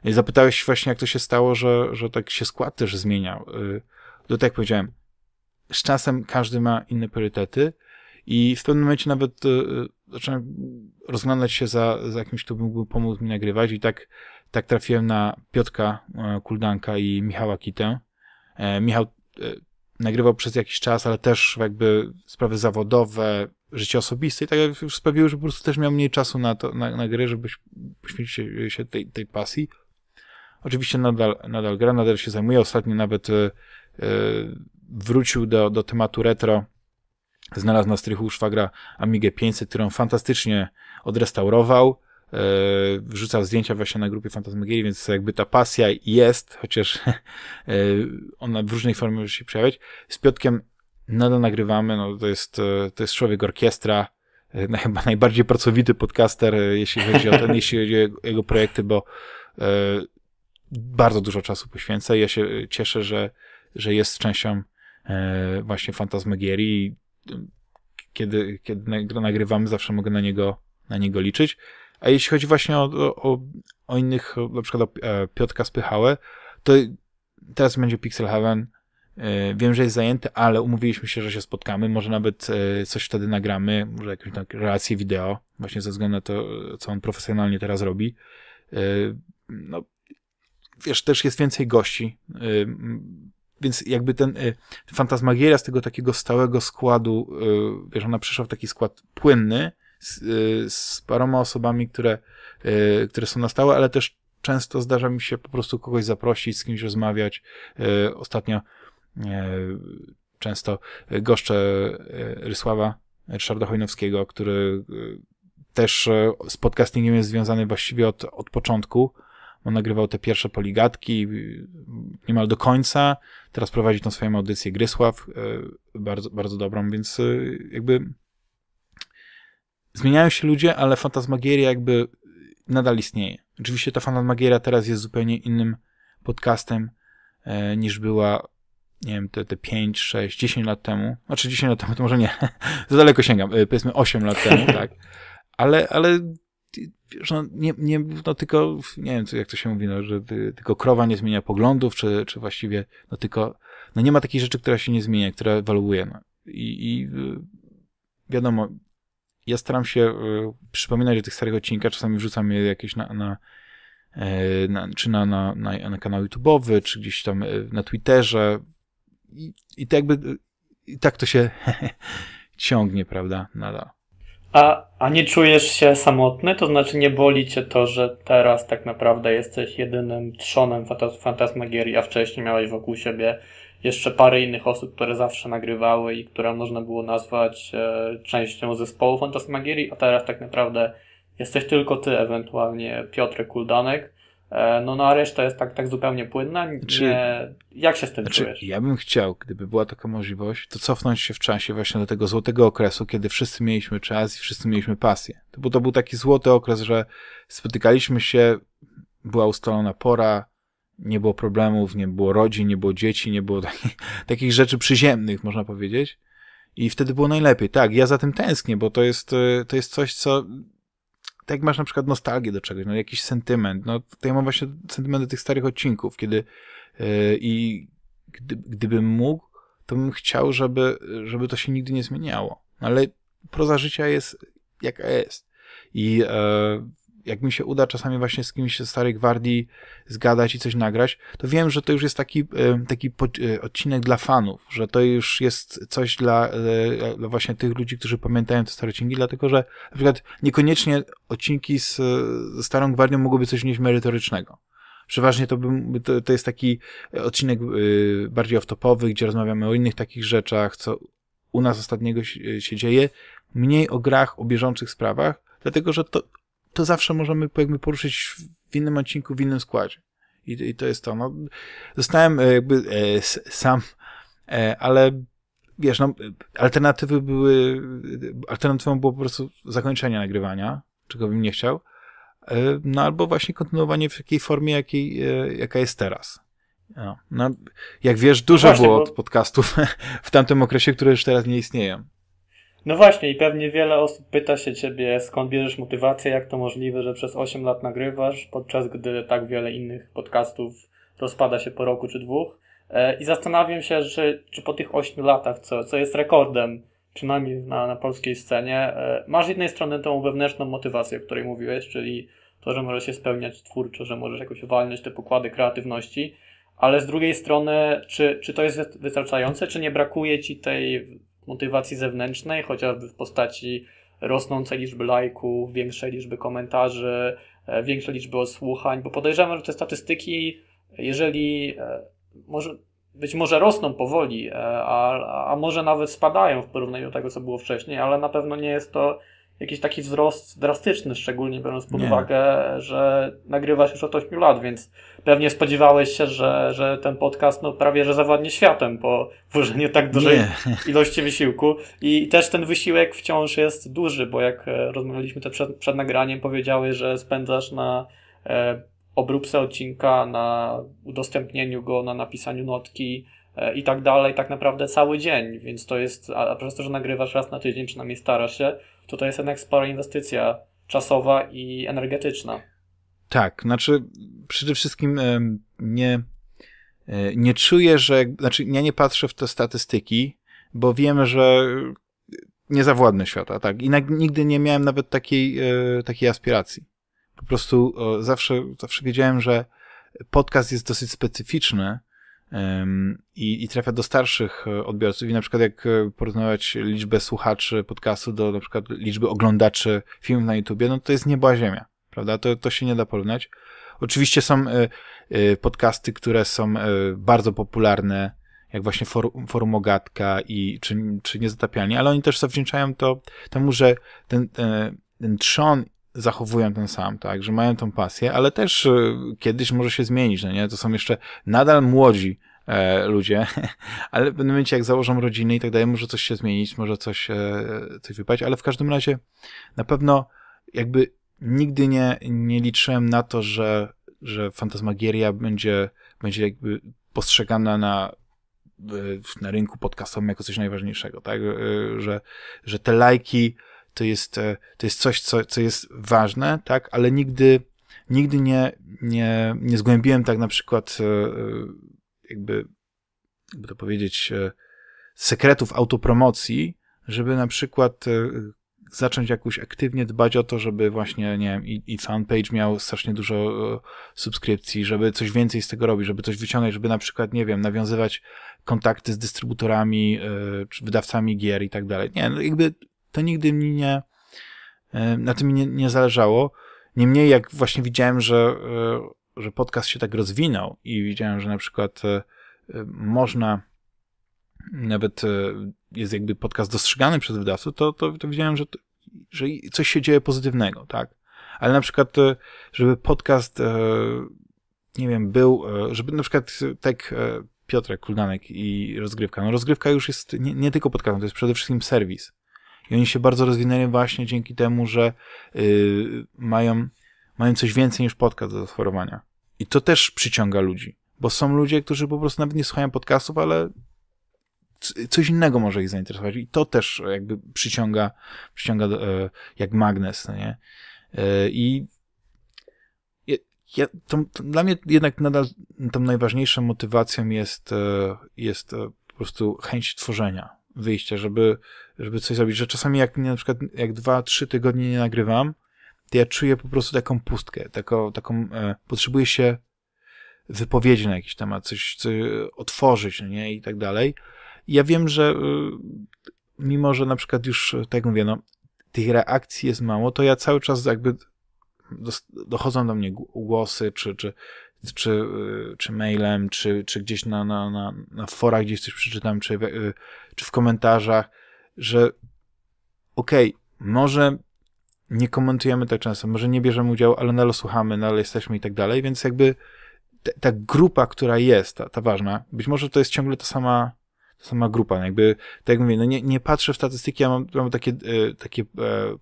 I zapytałeś właśnie, jak to się stało, że, że tak się skład też zmieniał. To e, no tak jak powiedziałem, z czasem każdy ma inne priorytety i w pewnym momencie nawet zacząłem rozglądać się za, za jakimś, kto mógłby pomóc mi nagrywać i tak, tak trafiłem na Piotka Kuldanka i Michała Kitę. Michał nagrywał przez jakiś czas, ale też jakby sprawy zawodowe, życie osobiste i tak już sprawiły, że po prostu też miał mniej czasu na, to, na, na grę, żeby poświęcić się tej, tej pasji. Oczywiście nadal, nadal gra, nadal się zajmuje. Ostatnio nawet yy, wrócił do, do tematu retro. Znalazł na strychu szwagra Amigę 500, którą fantastycznie odrestaurował. E, wrzucał zdjęcia właśnie na grupie Fantasmagierii, więc jakby ta pasja jest, chociaż [LAUGHS] e, ona w różnej formie może się przejawiać. Z Piotkiem nadal nagrywamy, no to jest, e, to jest człowiek orkiestra, [LAUGHS] chyba najbardziej pracowity podcaster, jeśli chodzi o ten, [LAUGHS] jeśli chodzi o jego projekty, bo bardzo dużo czasu poświęca. Ja się cieszę, że, że jest częścią właśnie Fantasmagierii. Kiedy, kiedy nagrywamy, zawsze mogę na niego, na niego liczyć. A jeśli chodzi właśnie o, o, o innych, na przykład o e, Piotka Spychałę, to teraz będzie Pixel Heaven. E, wiem, że jest zajęty, ale umówiliśmy się, że się spotkamy. Może nawet e, coś wtedy nagramy, może jakąś tak relację wideo, właśnie ze względu na to, co on profesjonalnie teraz robi. No, wiesz, też jest więcej gości, więc jakby ten Fantasmagieria z tego takiego stałego składu, wiesz, ona przyszła w taki skład płynny, z, y, z paroma osobami, które, y, które są na stałe, ale też często zdarza mi się po prostu kogoś zaprosić, z kimś rozmawiać. Y, ostatnio często goszczę Rysława Ryszarda Chojnowskiego, który też z podcastingiem jest związany właściwie od, od początku. On nagrywał te pierwsze poligatki niemal do końca. Teraz prowadzi tą swoją audycję Grysław, bardzo, bardzo dobrą, więc jakby zmieniają się ludzie, ale fantasmagieria jakby nadal istnieje. Oczywiście ta fantasmagieria teraz jest zupełnie innym podcastem e, niż była, nie wiem, te, te 5, 6, 10 lat temu. Znaczy 10 lat temu to może nie, [LAUGHS] za daleko sięgam, e, powiedzmy 8 lat temu, [LAUGHS] tak. Ale, ale wiesz, no, nie, nie, no tylko, nie wiem, jak to się mówi, no, że ty, tylko krowa nie zmienia poglądów, czy, czy właściwie, no tylko, no nie ma takiej rzeczy, która się nie zmienia, która ewoluuje. No. I, I y, wiadomo, ja staram się y, przypominać o tych starych odcinkach, czasami wrzucam je jakieś na, na, y, na czy na, na, na, na kanał YouTube'owy, czy gdzieś tam y, na Twitterze i, i tak jakby y, i tak to się [LAUGHS] ciągnie, prawda, nadal. A, a nie czujesz się samotny? To znaczy nie boli cię to, że teraz tak naprawdę jesteś jedynym trzonem fantas- fantasmagierii, a wcześniej miałeś wokół siebie jeszcze parę innych osób, które zawsze nagrywały i które można było nazwać e, częścią zespołu Fantasmagierii, a teraz tak naprawdę jesteś tylko ty, ewentualnie Piotr Kuldanek. E, no, no a reszta jest tak, tak zupełnie płynna. Nie, znaczy, jak się z tym znaczy, czujesz? Ja bym chciał, gdyby była taka możliwość, to cofnąć się w czasie właśnie do tego złotego okresu, kiedy wszyscy mieliśmy czas i wszyscy mieliśmy pasję. To, bo to był taki złoty okres, że spotykaliśmy się, była ustalona pora, nie było problemów, nie było rodzin, nie było dzieci, nie było [LAUGHS] taki, takich rzeczy przyziemnych, można powiedzieć. I wtedy było najlepiej. Tak, ja za tym tęsknię, bo to jest, y, to jest coś, co. Tak jak masz na przykład nostalgię do czegoś, no jakiś sentyment. No tutaj ja mam właśnie sentyment do tych starych odcinków, kiedy yy, i gdy, gdybym mógł, to bym chciał, żeby, żeby to się nigdy nie zmieniało. Ale proza życia jest jaka jest. I e, jak mi się uda czasami właśnie z kimś ze Starej Gwardii zgadać i coś nagrać, to wiem, że to już jest taki, e, taki e, odcinek dla fanów, że to już jest coś dla, e, dla właśnie tych ludzi, którzy pamiętają te stare odcinki, dlatego że na przykład niekoniecznie odcinki z, ze Starą Gwardią mogłyby coś nieść merytorycznego. Przeważnie to, bym, to, to jest taki odcinek bardziej off-topowy, gdzie rozmawiamy o innych takich rzeczach, co u nas ostatniego się, się dzieje, mniej o grach, o bieżących sprawach, dlatego że to to zawsze możemy jakby poruszyć w innym odcinku, w innym składzie. I, i to jest to. No, zostałem e, jakby e, sam, e, ale wiesz, no, alternatywy były, alternatywą było po prostu zakończenie nagrywania, czego bym nie chciał, e, no albo właśnie kontynuowanie w takiej formie, jakiej, e, jaka jest teraz. No, no, jak wiesz, dużo no właśnie, było bo... podcastów [LAUGHS] w tamtym okresie, które już teraz nie istnieją. No właśnie, i pewnie wiele osób pyta się ciebie, skąd bierzesz motywację, jak to możliwe, że przez 8 lat nagrywasz, podczas gdy tak wiele innych podcastów rozpada się po roku czy dwóch. E, I zastanawiam się, że, czy po tych 8 latach, co, co jest rekordem, przynajmniej na, na polskiej scenie, e, masz z jednej strony tą wewnętrzną motywację, o której mówiłeś, czyli to, że możesz się spełniać twórczo, że możesz jakoś uwalniać te pokłady kreatywności, ale z drugiej strony, czy, czy to jest wystarczające, czy nie brakuje ci tej motywacji zewnętrznej, chociażby w postaci rosnącej liczby lajków, większej liczby komentarzy, e, większej liczby odsłuchań, bo podejrzewam, że te statystyki, jeżeli e, może, być może rosną powoli, e, a, a może nawet spadają w porównaniu do tego, co było wcześniej, ale na pewno nie jest to jakiś taki wzrost drastyczny, szczególnie biorąc pod nie. uwagę, że nagrywasz już od 8 lat, więc pewnie spodziewałeś się, że, że ten podcast no, prawie że zawładnie światem po włożeniu tak dużej nie. ilości wysiłku. I też ten wysiłek wciąż jest duży, bo jak e, rozmawialiśmy przed, przed nagraniem, powiedziały, że spędzasz na e, obróbce odcinka, na udostępnieniu go, na napisaniu notki, E, i tak dalej, tak naprawdę cały dzień, więc to jest, a, przez to, że nagrywasz raz na tydzień, przynajmniej starasz się, to to jest jednak spora inwestycja czasowa i energetyczna. Tak, znaczy przede wszystkim nie, e, nie czuję, że, znaczy ja nie patrzę w te statystyki, bo wiem, że nie zawładnę świata, tak, i na, nigdy nie miałem nawet takiej, e, takiej aspiracji. Po prostu zawsze, zawsze wiedziałem, że podcast jest dosyć specyficzny, i, i trafia do starszych e, odbiorców. I na przykład jak e, porównywać liczbę słuchaczy podcastu do na przykład liczby oglądaczy filmów na YouTubie, no to jest nieba ziemia, prawda? To, to się nie da porównać. Oczywiście są e, podcasty, które są bardzo popularne, jak właśnie for, Forum Ogatka i, czy, czy Niezatapialni, ale oni też zawdzięczają to temu, że ten, ten, ten trzon zachowują ten sam, tak, że mają tą pasję, ale też y, kiedyś może się zmienić, no nie? To są jeszcze nadal młodzi e, ludzie, [LAUGHS] ale w pewnym momencie jak założą rodziny i tak dalej, może coś się zmienić, może coś, e, coś wypaść, ale w każdym razie na pewno jakby nigdy nie, nie liczyłem na to, że, że fantasmagieria będzie, będzie jakby postrzegana na na rynku podcastowym jako coś najważniejszego, tak? E, że, że te lajki, to jest, e, to jest coś, co, co jest ważne, tak, ale nigdy, nigdy nie, nie, nie zgłębiłem tak na przykład e, e, jakby, jakby to powiedzieć, sekretów autopromocji, żeby na przykład zacząć jakoś aktywnie dbać o to, żeby właśnie, nie wiem, i, i fanpage miał strasznie dużo subskrypcji, żeby coś więcej z tego robić, żeby coś wyciągać, żeby na przykład, nie wiem, nawiązywać kontakty z dystrybutorami, czy wydawcami gier i tak dalej. Nie, no jakby to nigdy mi nie, e, na tym nie, nie zależało. Niemniej, jak właśnie widziałem, że, e, że podcast się tak rozwinął i widziałem, że na przykład e, można nawet jest jakby podcast dostrzegany przez wydawców, to, to, to widziałem, że, że coś się dzieje pozytywnego, tak? Ale na przykład, żeby podcast, nie wiem, był, żeby na przykład tak Piotrek Kulganek i rozgrywka. No rozgrywka już jest nie, nie tylko podcastem, to jest przede wszystkim serwis. I oni się bardzo rozwinęli właśnie dzięki temu, że yy, mają, mają coś więcej niż podcast do zachorowania. I to też przyciąga ludzi, bo są ludzie, którzy po prostu nawet nie słuchają podcastów, ale coś innego może ich zainteresować i to też jakby przyciąga, przyciąga e, jak magnes, no nie? E, I ja, to, to dla mnie jednak nadal tą najważniejszą motywacją jest, e, jest po prostu chęć tworzenia, wyjścia, żeby, żeby coś zrobić, że czasami jak na przykład jak dwa, trzy tygodnie nie nagrywam, to ja czuję po prostu taką pustkę, taką, taką e, potrzebuję się wypowiedzi na jakiś temat, coś, coś otworzyć, no nie, i tak dalej. I ja wiem, że e, mimo, że na przykład już, e, tak jak mówię, no, tych reakcji jest mało, to ja cały czas jakby dochodzą do mnie głosy, czy, czy czy, y, czy mailem, czy, czy gdzieś na, na, na, na forach gdzieś coś przeczytam, czy, y, czy w komentarzach, że okej, okay, może nie komentujemy tak często, może nie bierzemy udziału, ale nadal słuchamy, nadal jesteśmy i tak dalej, więc jakby ta, ta grupa, która jest, ta, ta ważna, być może to jest ciągle ta sama sama grupa. No jakby, tak jak mówię, no nie, nie patrzę w statystyki, ja mam, mam takie, e, takie e,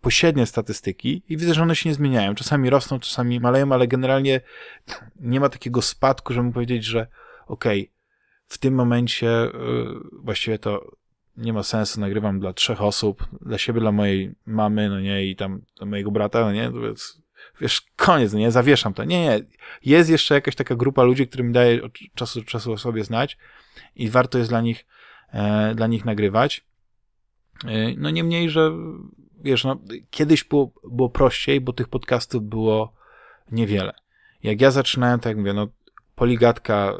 pośrednie statystyki i widzę, że one się nie zmieniają. Czasami rosną, czasami maleją, ale generalnie nie ma takiego spadku, żebym powiedzieć, że okej, okay, w tym momencie e, właściwie to nie ma sensu, nagrywam dla trzech osób, dla siebie, dla mojej mamy, no nie, i tam dla mojego brata, no nie, więc wiesz, koniec, no nie, zawieszam to. Nie, nie, jest jeszcze jakaś taka grupa ludzi, którym daje od czasu do czasu o sobie znać i warto jest dla nich E, dla nich nagrywać. E, no niemniej, że wiesz, no, kiedyś było, było prościej, bo tych podcastów było niewiele. Jak ja zaczynałem, tak jak mówię, no Poligatka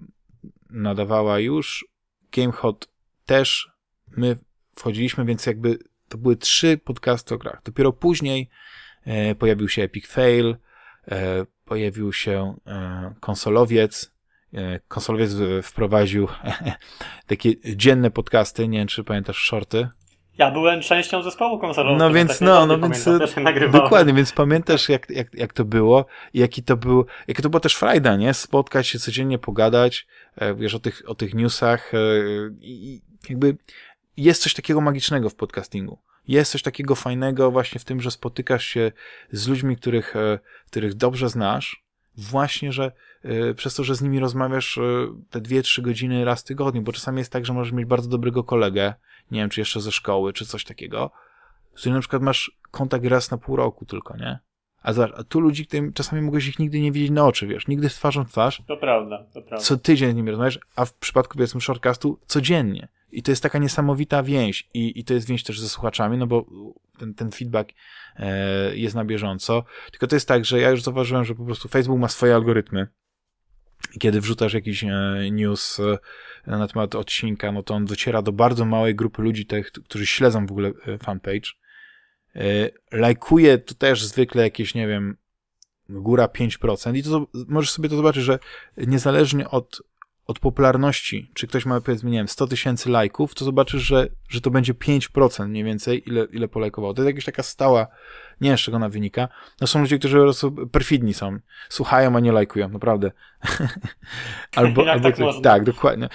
y, nadawała już, GameHot też, my wchodziliśmy, więc jakby to były trzy podcasty o grach. Dopiero później y, pojawił się Epic Fail, y, pojawił się konsolowiec, E, konsolowiec wprowadził [LAUGHS] takie dzienne podcasty, nie wiem czy pamiętasz, shorty. Ja byłem częścią zespołu konsolowego. No tak więc, no, no więc, e, dokładnie, więc pamiętasz jak, jak, jak to było jaki to był, jaki to było też frajda, nie? Spotkać się codziennie, pogadać, e, wiesz, o tych, o tych newsach i jakby jest coś takiego magicznego w podcastingu. Jest coś takiego fajnego właśnie w tym, że spotykasz się z ludźmi, których, których dobrze znasz, właśnie, że e, przez to, że z nimi rozmawiasz e, te dwie, trzy godziny raz w tygodniu, bo czasami jest tak, że możesz mieć bardzo dobrego kolegę, nie wiem, czy jeszcze ze szkoły, czy coś takiego, z którym na przykład masz kontakt raz na pół roku tylko, nie? A, zobacz, a tu ludzi, którym czasami mogłeś ich nigdy nie widzieć na oczy, wiesz, nigdy z twarzą w twarz. To prawda, to prawda. Co tydzień z nimi rozmawiasz, a w przypadku, powiedzmy, shortcastu codziennie. I to jest taka niesamowita więź i, i to jest więź też ze słuchaczami, no bo ten, ten feedback e, jest na bieżąco. Tylko to jest tak, że ja już zauważyłem, że po prostu Facebook ma swoje algorytmy. I kiedy wrzucasz jakiś e, news e, na temat odcinka, no to on dociera do bardzo małej grupy ludzi, tych, którzy śledzą w ogóle e, fanpage. Lajkuje to też zwykle jakieś, nie wiem, góra 5%. I to, możesz sobie to zobaczyć, że niezależnie od od popularności, czy ktoś ma powiedzmy, nie wiem, 100 tysięcy lajków, to zobaczysz, że, że to będzie 5% mniej więcej, ile, ile polajkowało. To jest jakaś taka stała, nie wiem z czego ona wynika. No są ludzie, którzy po prostu perfidni są, słuchają, a nie lajkują, naprawdę. [LAUGHS] albo, Jak albo tak, tak, dokładnie.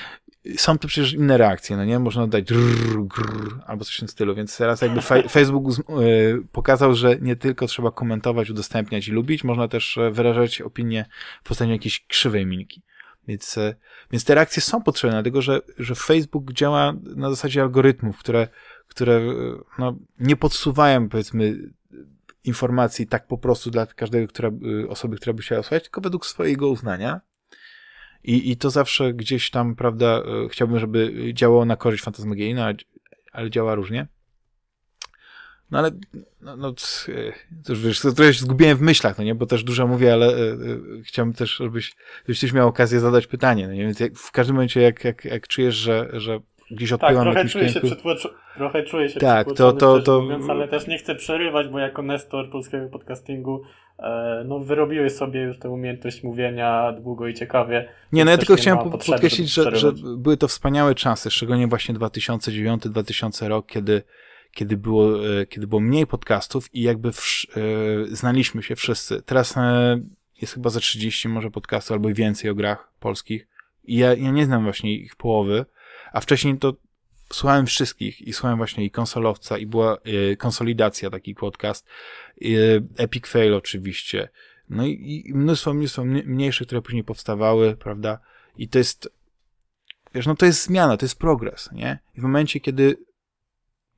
Są tu przecież inne reakcje, no nie? Można dać grrr, grrr, albo coś w tym stylu, więc teraz jakby [LAUGHS] Facebook yy, pokazał, że nie tylko trzeba komentować, udostępniać i lubić, można też e, wyrażać opinię w postaci jakiejś krzywej minki. Więc, e, więc te reakcje są potrzebne, dlatego że, że Facebook działa na zasadzie algorytmów, które, które e, no, nie podsuwają, powiedzmy, informacji tak po prostu dla każdej która, e, osoby, która by chciała słuchać, tylko według swojego uznania. I, I to zawsze gdzieś tam, prawda, chciałbym, żeby działało na korzyść Fantasmagierii, no, ale działa różnie. No ale, no, no e, cóż, wiesz, to trochę się zgubiłem w myślach, no nie, bo też dużo mówię, ale e, e chciałbym też, żebyś, żebyś miał okazję zadać pytanie, no nie, więc jak, w każdym momencie, jak, jak, jak czujesz, że, że gdzieś tak, odpływam tak, trochę czuję, kierunku... się przytłoczo... trochę czuję się tak, to, to, to... Mówiąc, ale też nie chcę przerywać, bo jako nestor polskiego podcastingu e, no wyrobiłeś sobie już tę umiejętność mówienia długo i ciekawie. Nie, no ja tylko chciałem podkreślić, że, że były to wspaniałe czasy, szczególnie właśnie 2009-2000 rok, kiedy kiedy było, e, kiedy było mniej podcastów i jakby w, e, znaliśmy się wszyscy. Teraz e, jest chyba za 30 może podcastów albo więcej o grach polskich. I ja, ja nie znam właśnie ich połowy, a wcześniej to słuchałem wszystkich i słuchałem właśnie i konsolowca, i była konsolidacja, taki podcast, Epic Fail oczywiście, no i, i mnóstwo, mnóstwo mniejszych, które później powstawały, prawda, i to jest, wiesz, no to jest zmiana, to jest progres, nie? I w momencie, kiedy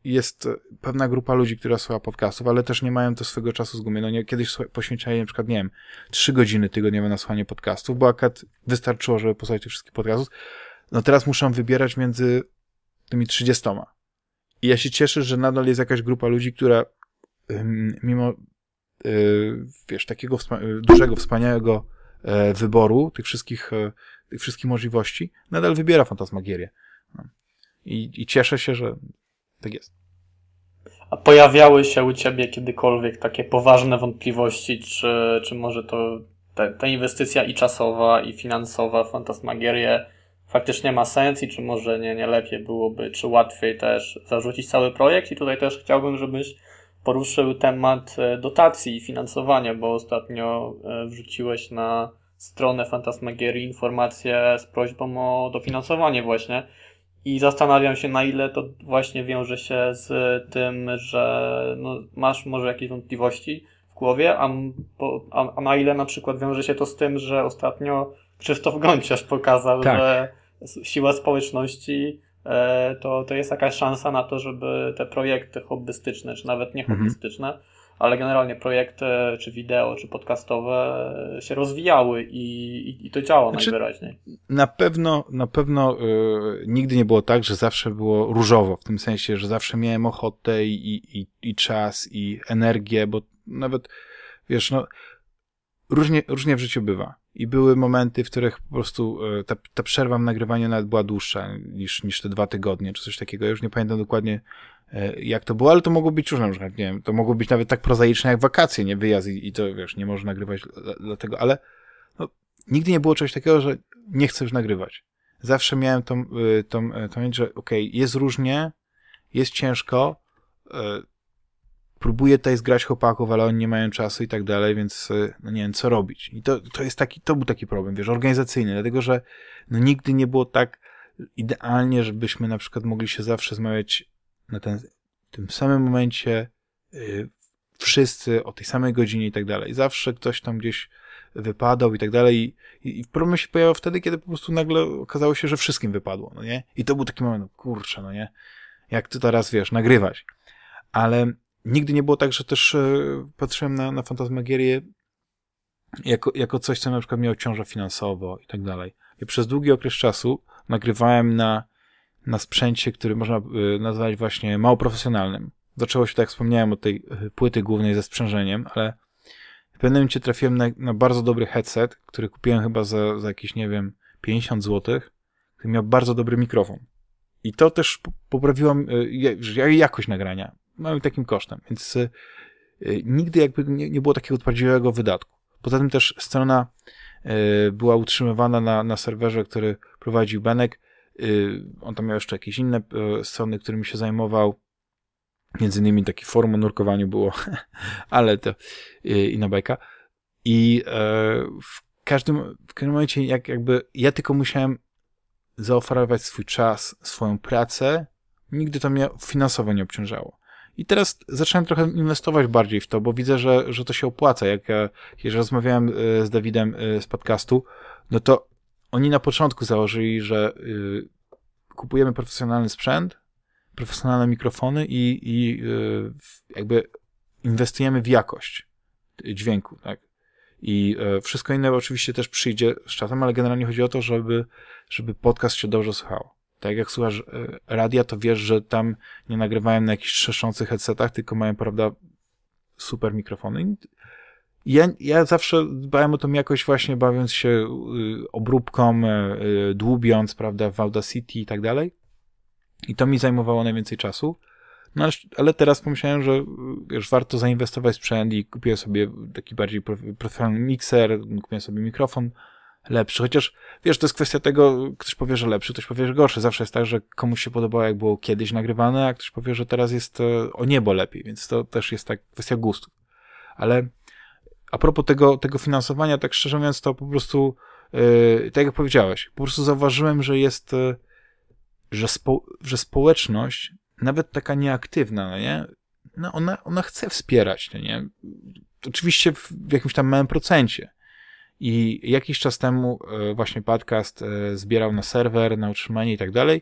jest pewna grupa ludzi, która słucha podcastów, ale też nie mają to swego czasu zgumy. No nie, kiedyś poświęcali na przykład, nie wiem, trzy godziny tygodniowe na słuchanie podcastów, bo akurat wystarczyło, żeby posłuchać tych wszystkich podcastów. No teraz muszę wybierać między tymi trzydziestoma. I ja się cieszę, że nadal jest jakaś grupa ludzi, która mimo y, wiesz, takiego wspa dużego, wspaniałego e, wyboru tych wszystkich, e, tych wszystkich możliwości, nadal wybiera fantasmagierię. No. I, I cieszę się, że tak jest. A pojawiały się u Ciebie kiedykolwiek takie poważne wątpliwości, czy, czy może to ta inwestycja i czasowa, i finansowa w Fantasmagierię faktycznie ma sens i czy może nie, nie lepiej byłoby, czy łatwiej też zarzucić cały projekt? I tutaj też chciałbym, żebyś poruszył temat e, dotacji i finansowania, bo ostatnio e, wrzuciłeś na stronę Fantasmagierii informację z prośbą o dofinansowanie właśnie i zastanawiam się, na ile to właśnie wiąże się z tym, że no, masz może jakieś wątpliwości w głowie, a, a, a, na ile na przykład wiąże się to z tym, że ostatnio Krzysztof Gonciarz pokazał, tak. że siła społeczności e, to, to jest jakaś szansa na to, żeby te projekty hobbystyczne, czy nawet nie mhm. hobbystyczne, mhm ale generalnie projekty, czy wideo, czy podcastowe się rozwijały i, i, i to działa znaczy, najwyraźniej. Na pewno, na pewno y, nigdy nie było tak, że zawsze było różowo, w tym sensie, że zawsze miałem ochotę i, i, i czas, i energię, bo nawet, wiesz, no, różnie, różnie w życiu bywa. I były momenty, w których po prostu y, ta, ta przerwa w nagrywaniu nawet była dłuższa niż, niż te dwa tygodnie, czy coś takiego. Ja już nie pamiętam dokładnie, E, jak to było, ale to mogło być różne, nie wiem, to mogło być nawet tak prozaiczne jak wakacje, nie wyjazd i, i to, wiesz, nie można nagrywać dlatego, ale no, nigdy nie było czegoś takiego, że nie chcę już nagrywać. Zawsze miałem tą, y, tą, y, tą myśl, że okej, okay, jest różnie, jest ciężko, e, próbuję tutaj zgrać chłopaków, ale oni nie mają czasu i tak dalej, więc y, no nie wiem, co robić. I to, to jest taki, to był taki problem, wiesz, organizacyjny, dlatego, że no, nigdy nie było tak idealnie, żebyśmy na przykład mogli się zawsze zmawiać na ten, tym samym momencie, y, wszyscy o tej samej godzinie i tak dalej. Zawsze ktoś tam gdzieś wypadał i tak dalej. I, i problem się pojawił wtedy, kiedy po prostu nagle okazało się, że wszystkim wypadło, no nie? I to był taki moment, no kurczę, no nie? Jak ty teraz, wiesz, nagrywać. Ale nigdy nie było tak, że też e, patrzyłem na, na Fantasmagierię jako, jako coś, co na przykład miało ciążę finansowo i tak dalej. I przez długi okres czasu nagrywałem na na sprzęcie, który można y, nazwać właśnie mało profesjonalnym. Zaczęło się, tak jak wspomniałem, od tej y, płyty głównej ze sprzężeniem, ale w pewnym momencie trafiłem na, na bardzo dobry headset, który kupiłem chyba za, za jakieś, nie wiem, 50 zł, który miał bardzo dobry mikrofon. I to też poprawiło y, jakość nagrania. Małym takim kosztem, więc nigdy jakby nie, nie było takiego prawdziwego wydatku. Poza tym też strona była utrzymywana na, na serwerze, który prowadził Benek, Y, on tam miał jeszcze jakieś inne y, sceny, którymi się zajmował. Między innymi taki forum o nurkowaniu było, [LAUGHS] ale to y, inna bajka. I e, w każdym, w każdym momencie jak, jakby ja tylko musiałem zaoferować swój czas, swoją pracę. Nigdy to mnie finansowo nie obciążało. I teraz zacząłem trochę inwestować bardziej w to, bo widzę, że, że to się opłaca. Jak ja, e, jeżeli rozmawiałem e, z Dawidem z podcastu, no to oni na początku założyli, że y, kupujemy profesjonalny sprzęt, profesjonalne mikrofony i, i y, jakby inwestujemy w jakość dźwięku, tak? I y, wszystko inne oczywiście też przyjdzie z czasem, ale generalnie chodzi o to, żeby, żeby podcast się dobrze słuchał. Tak jak słuchasz y, radia, to wiesz, że tam nie nagrywają na jakichś trzeszących headsetach, tylko mają, prawda, super mikrofony. Ja, ja zawsze dbałem o tą jakość właśnie bawiąc się y, obróbką, y, y, dłubiąc, prawda, w Audacity i tak dalej. I to mi zajmowało najwięcej czasu. No, ale teraz pomyślałem, że już warto zainwestować w sprzęt i kupiłem sobie taki bardziej profesjonalny mikser, kupiłem sobie mikrofon lepszy. Chociaż wiesz, to jest kwestia tego, ktoś powie, że lepszy, ktoś powie, że gorszy. Zawsze jest tak, że komuś się podobało, jak było kiedyś nagrywane, a ktoś powie, że teraz jest o niebo lepiej, więc to też jest tak kwestia gustu. Ale a propos tego, tego finansowania, tak szczerze mówiąc, to po prostu, yy, tak jak powiedziałeś, po prostu zauważyłem, że jest, yy, że, spo, że społeczność, nawet taka nieaktywna, no nie? No ona, ona chce wspierać, no nie? Oczywiście w, w jakimś tam małym procencie. I jakiś czas temu yy, właśnie podcast y, zbierał na serwer, na utrzymanie i tak dalej.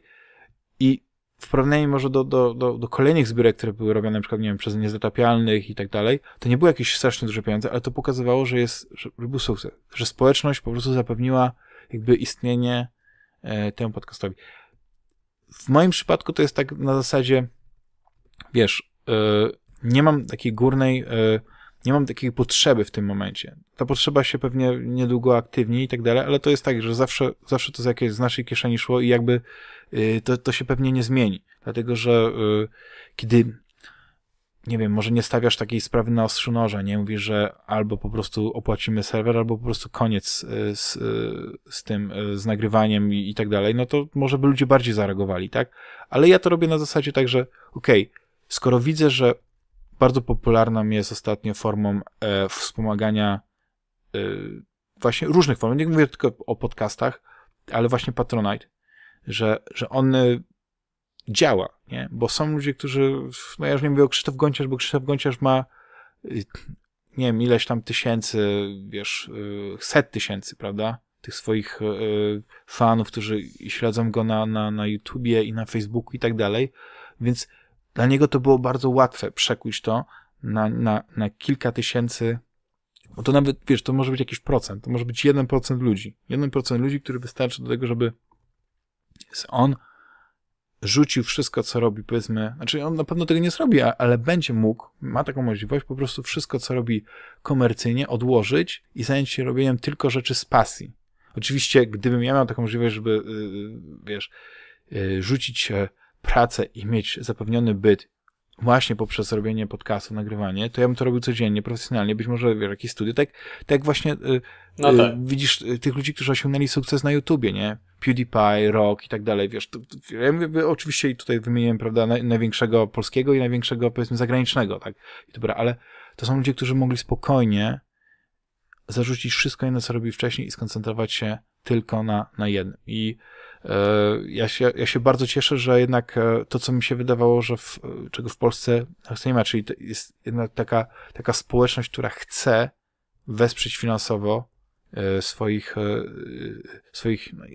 I w porównaniu może do, do, do, do, kolejnych zbiórek, które były robione na przykład, nie wiem, przez niezatapialnych i tak dalej, to nie było jakieś strasznie duże pieniądze, ale to pokazywało, że jest, że był sukces, że społeczność po prostu zapewniła jakby istnienie e, temu podcastowi. W moim przypadku to jest tak na zasadzie, wiesz, e, nie mam takiej górnej e, nie mam takiej potrzeby w tym momencie. Ta potrzeba się pewnie niedługo aktywni i tak dalej, ale to jest tak, że zawsze, zawsze to z, jakiejś, z naszej kieszeni szło i jakby y, to, to się pewnie nie zmieni. Dlatego, że y, kiedy nie wiem, może nie stawiasz takiej sprawy na ostrzu noża, nie mówisz, że albo po prostu opłacimy serwer, albo po prostu koniec y, z, z tym, z nagrywaniem i, i tak dalej, no to może by ludzie bardziej zareagowali, tak? Ale ja to robię na zasadzie tak, że okej, okay, skoro widzę, że bardzo popularną jest ostatnio formą e, wspomagania e, właśnie różnych form. Nie mówię tylko o podcastach, ale właśnie Patronite, że, że on e, działa, nie? Bo są ludzie, którzy, no ja już nie mówię o Krzysztof Gonciarz, bo Krzysztof Gonciarz ma e, nie wiem, ileś tam tysięcy, wiesz, e, set tysięcy, prawda? Tych swoich fanów, którzy śledzą go na, na, na YouTubie i na Facebooku i tak dalej. Więc dla niego to było bardzo łatwe przekuć to na, na, na kilka tysięcy, bo to nawet, wiesz, to może być jakiś procent, to może być 1% ludzi. 1% ludzi, który wystarczy do tego, żeby on rzucił wszystko, co robi, powiedzmy, znaczy on na pewno tego nie zrobi, ale będzie mógł, ma taką możliwość, po prostu wszystko, co robi komercyjnie, odłożyć i zająć się robieniem tylko rzeczy z pasji. Oczywiście, gdybym ja miał taką możliwość, żeby, y, y, wiesz, y, rzucić e, pracę i mieć zapewniony byt właśnie poprzez robienie podcastu, nagrywanie, to ja bym to robił codziennie, profesjonalnie, być może wiesz, jakieś studia, tak, tak właśnie y, no y, tak. Y, widzisz tych ludzi, którzy osiągnęli sukces na YouTubie, nie? PewDiePie, Rock i tak dalej, wiesz, to, to, ja mówię, oczywiście tutaj wymieniłem, prawda, naj, największego polskiego i największego, powiedzmy, zagranicznego, tak, dobra, ale to są ludzie, którzy mogli spokojnie zarzucić wszystko inne, co robił wcześniej i skoncentrować się tylko na, na jednym. I E, ja się, ja się bardzo cieszę, że jednak e, to, co mi się wydawało, że w, czego w Polsce nie ma, czyli jest jednak taka, taka społeczność, która chce wesprzeć finansowo e, swoich, swoich no,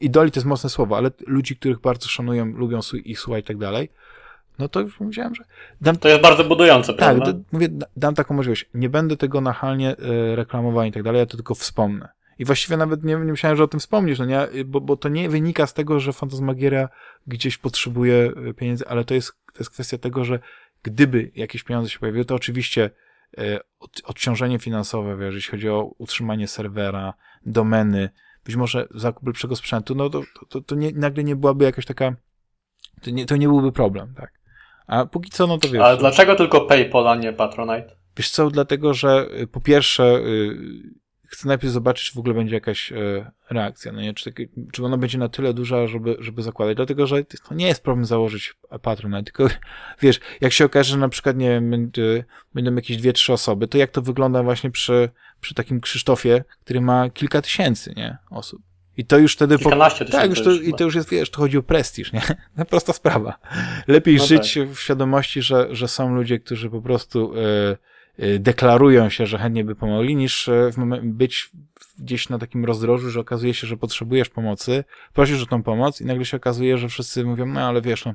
idoli, to jest mocne słowo, ale ludzi, których bardzo szanują, lubią ich słuchać i tak dalej, no to już mówiłem, że... Dam... To jest bardzo budujące, tak, prawda? Tak, mówię, dam taką możliwość. Nie będę tego nachalnie reklamował i tak dalej, ja to tylko wspomnę. I właściwie nawet nie, nie myślałem, że o tym wspomnisz, no nie? Bo, bo to nie wynika z tego, że Fantasmagieria gdzieś potrzebuje e, pieniędzy, ale to jest, to jest kwestia tego, że gdyby jakieś pieniądze się pojawiły, to oczywiście e, od, odciążenie finansowe, wiesz, jeśli chodzi o utrzymanie serwera, domeny, być może zakup lepszego sprzętu, no to, to, to nie, nagle nie byłaby jakaś taka, to nie, to nie byłby problem, tak. A póki co, no to wiesz. Ale no. dlaczego tylko PayPal, a nie Patronite? Wiesz co, dlatego, że y, po pierwsze, y, chcę najpierw zobaczyć, czy w ogóle będzie jakaś e, reakcja, no nie? Czy, taki, czy ona będzie na tyle duża, żeby, żeby zakładać, dlatego, że to nie jest problem założyć Patronite, tylko [LAUGHS] wiesz, jak się okaże, że na przykład, nie wiem, będą jakieś dwie, trzy osoby, to jak to wygląda właśnie przy, przy takim Krzysztofie, który ma kilka tysięcy, nie? Osób. I to już wtedy... po... Tak, już to, i to już jest, wiesz, to chodzi o prestiż, nie? [LAUGHS] No, prosta sprawa. Lepiej no żyć tak. w świadomości, że, że są ludzie, którzy po prostu... Yy, Y, deklarują się, że chętnie by pomogli, niż e, być gdzieś na takim rozdrożu, że okazuje się, że potrzebujesz pomocy, prosisz o tą pomoc i nagle się okazuje, że wszyscy mówią, no ale wiesz, no,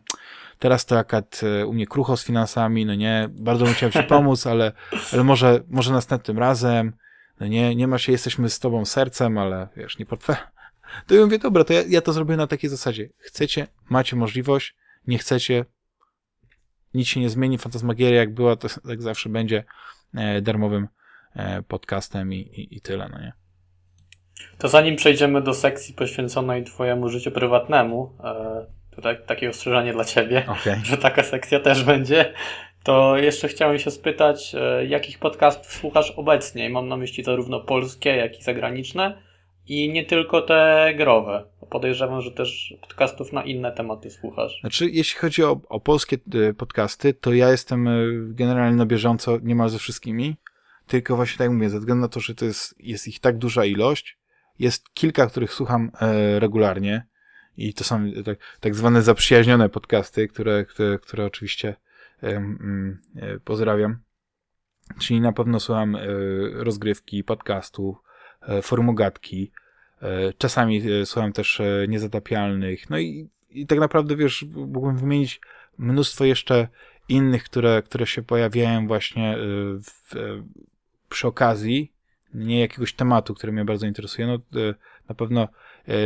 teraz to akad e, u mnie krucho z finansami, no nie, bardzo bym chciał ci [LAUGHS] pomóc, ale, ale może, może następnym razem, no nie, nie ma się, jesteśmy z tobą sercem, ale wiesz, nie portfel. [LAUGHS] To ja mówię, dobra, to ja, ja to zrobię na takiej zasadzie. Chcecie, macie możliwość, nie chcecie, nic się nie zmieni, fantasmagieria jak była, to [LAUGHS] tak zawsze będzie. E, darmowym e, podcastem i, i, i tyle, no nie? To zanim przejdziemy do sekcji poświęconej Twojemu życiu prywatnemu, e, tutaj takie ostrzeżenie dla Ciebie, okay. że taka sekcja też będzie, to jeszcze chciałem się spytać, jakich podcastów słuchasz obecnie? Mam na myśli zarówno polskie, jak i zagraniczne. I nie tylko te growe. Podejrzewam, że też podcastów na inne tematy słuchasz. Znaczy, jeśli chodzi o, o polskie y, podcasty, to ja jestem y, generalnie na bieżąco niemal ze wszystkimi. Tylko właśnie tak mówię, ze względu na to, że to jest, jest ich tak duża ilość, jest kilka, których słucham e, regularnie. I to są e, tak, tak zwane zaprzyjaźnione podcasty, które, które, które oczywiście e, e, pozdrawiam. Czyli na pewno słucham e, rozgrywki, podcastów, E, formogatki. E, czasami e, słucham też niezatapialnych. No i, i tak naprawdę, wiesz, mógłbym wymienić mnóstwo jeszcze innych, które, które się pojawiają właśnie w, przy okazji, nie jakiegoś tematu, który mnie bardzo interesuje. No, na pewno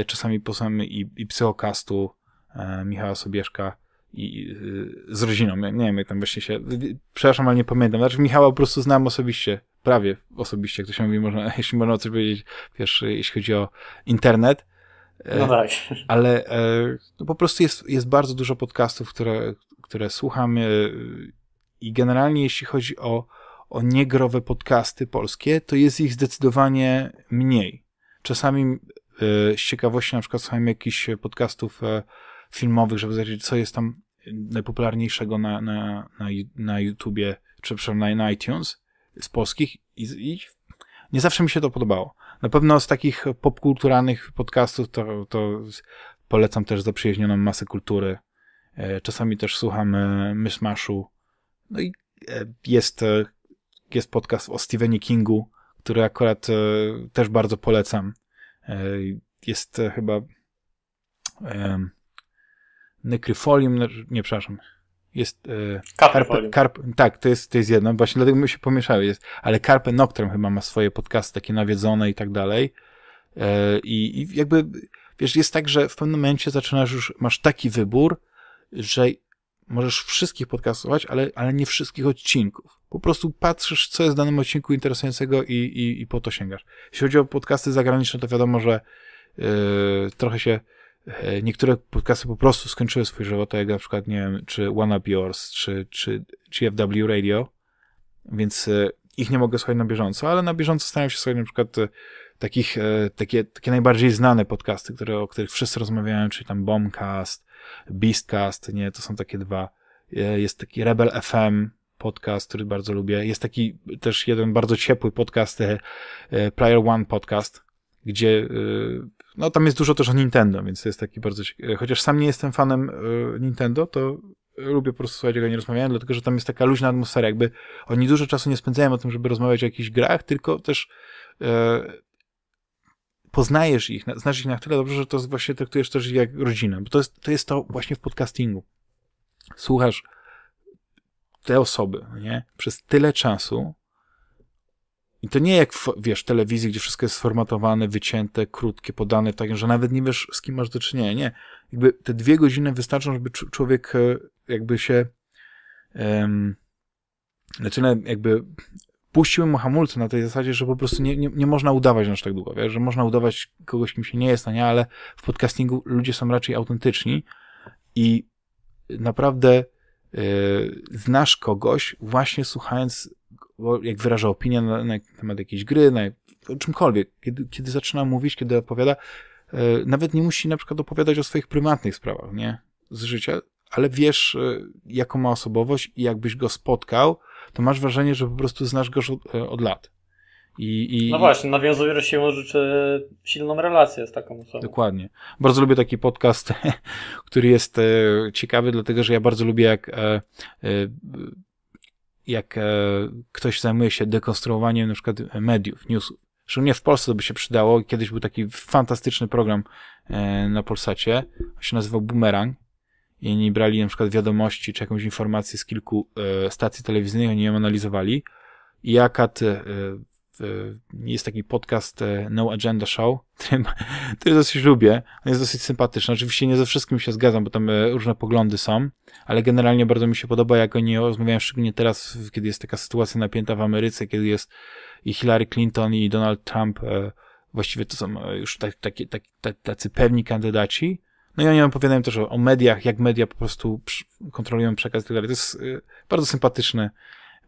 czasami posłuchamy i, i psychokastu Michała Sobieszka i z rodziną. Nie, nie wiem, jak tam właśnie się. Przepraszam, ale nie pamiętam. Znaczy, Michała po prostu znam osobiście prawie osobiście, jak to się mówi, można, [LAUGHS] jeśli można coś powiedzieć, wiesz, jeśli chodzi o internet. No e, tak. Ale e, no po prostu jest, jest bardzo dużo podcastów, które, które słucham e, i generalnie jeśli chodzi o, o niegrowe podcasty polskie, to jest ich zdecydowanie mniej. Czasami z ciekawości na przykład słucham jakichś podcastów filmowych, żeby zobaczyć, co jest tam najpopularniejszego na, na, na, na YouTubie, czy przynajmniej na iTunes z polskich i, i nie zawsze mi się to podobało. Na pewno z takich popkulturalnych podcastów to, to polecam też zaprzyjaźnioną masę kultury. E, czasami też słucham Myszmaszu. No i e, jest, e, jest podcast o Stephenie Kingu, który akurat też bardzo polecam. Jest chyba Necryfolium, nie no, przepraszam, jest... E, Carpe, Carpe, tak, to jest, to jest jedno, właśnie dlatego mi się pomieszały. Jest, ale Carpe noctrem chyba ma swoje podcasty takie nawiedzone i tak dalej. E, i, I jakby, wiesz, jest tak, że w pewnym momencie zaczynasz już, masz taki wybór, że możesz wszystkich podcastować, ale, ale nie wszystkich odcinków. Po prostu patrzysz, co jest w danym odcinku interesującego i, i, i po to sięgasz. Jeśli chodzi o podcasty zagraniczne, to wiadomo, że e, trochę się E, niektóre podcasty po prostu skończyły swój żywot, tak jak na przykład, nie wiem, czy One Up Yours, czy, czy GFW Radio, więc e, ich nie mogę słuchać na bieżąco, ale na bieżąco staram się słuchać na przykład e, takich, takie, takie najbardziej znane podcasty, które, o których wszyscy rozmawiają, czyli tam Bombcast, Beastcast, nie, to są takie dwa. Jest taki Rebel FM podcast, który bardzo lubię. Jest taki też jeden bardzo ciepły podcast, Player One podcast, gdzie y, no tam jest dużo też o Nintendo, więc to jest taki bardzo y, Chociaż sam nie jestem fanem y, Nintendo, to lubię po prostu słuchać, jak oni rozmawiają, dlatego że tam jest taka luźna atmosfera, jakby oni dużo czasu nie spędzają o tym, żeby rozmawiać o jakichś grach, tylko też poznajesz ich, znasz ich na tyle dobrze, że to właśnie traktujesz też jak rodzinę, bo to jest, to jest to właśnie w podcastingu. Słuchasz te osoby, nie? Przez tyle czasu, i to nie jak, w, wiesz, telewizji, gdzie wszystko jest sformatowane, wycięte, krótkie, podane, tak, że nawet nie wiesz, z kim masz do czynienia. Nie. Jakby te dwie godziny wystarczą, żeby człowiek e, jakby się um, znaczy no, jakby puścił mu hamulce na tej zasadzie, że po prostu nie, nie, nie można udawać aż tak długo, wiesz? że można udawać kogoś, kim się nie jest, a no nie, ale w podcastingu ludzie są raczej autentyczni i naprawdę e, znasz kogoś właśnie słuchając jak wyraża opinię na, na temat jakiejś gry, na czymkolwiek, kiedy, kiedy zaczyna mówić, kiedy opowiada, e, nawet nie musi na przykład opowiadać o swoich prywatnych sprawach, nie? Z życia, ale wiesz, e, jaką ma osobowość i jakbyś go spotkał, to masz wrażenie, że po prostu znasz go od, e, od lat. I, i, no właśnie, nawiązuje się życzę silną relację z taką osobą. Dokładnie. Bardzo lubię taki podcast, [LAUGHS] który jest ciekawy, dlatego że ja bardzo lubię, jak jak e, ktoś zajmuje się dekonstruowaniem na przykład mediów, newsów. Szczególnie w Polsce to by się przydało. Kiedyś był taki fantastyczny program e, na Polsacie, on się nazywał Boomerang i oni brali na przykład wiadomości czy jakąś informację z kilku e, stacji telewizyjnych, oni ją analizowali i akad e, E, jest taki podcast e, No Agenda Show, [LAUGHS] który, który dosyć lubię. On jest dosyć sympatyczny. Oczywiście nie ze wszystkim się zgadzam, bo tam e, różne poglądy są, ale generalnie bardzo mi się podoba, jak oni rozmawiają, szczególnie teraz, kiedy jest taka sytuacja napięta w Ameryce, kiedy jest i Hillary Clinton i Donald Trump, właściwie to są już tak, takie, tak, tak, tacy pewni kandydaci, no i oni opowiadają też o, o, mediach, jak media po prostu kontrolują przekaz i tak dalej. To jest bardzo sympatyczny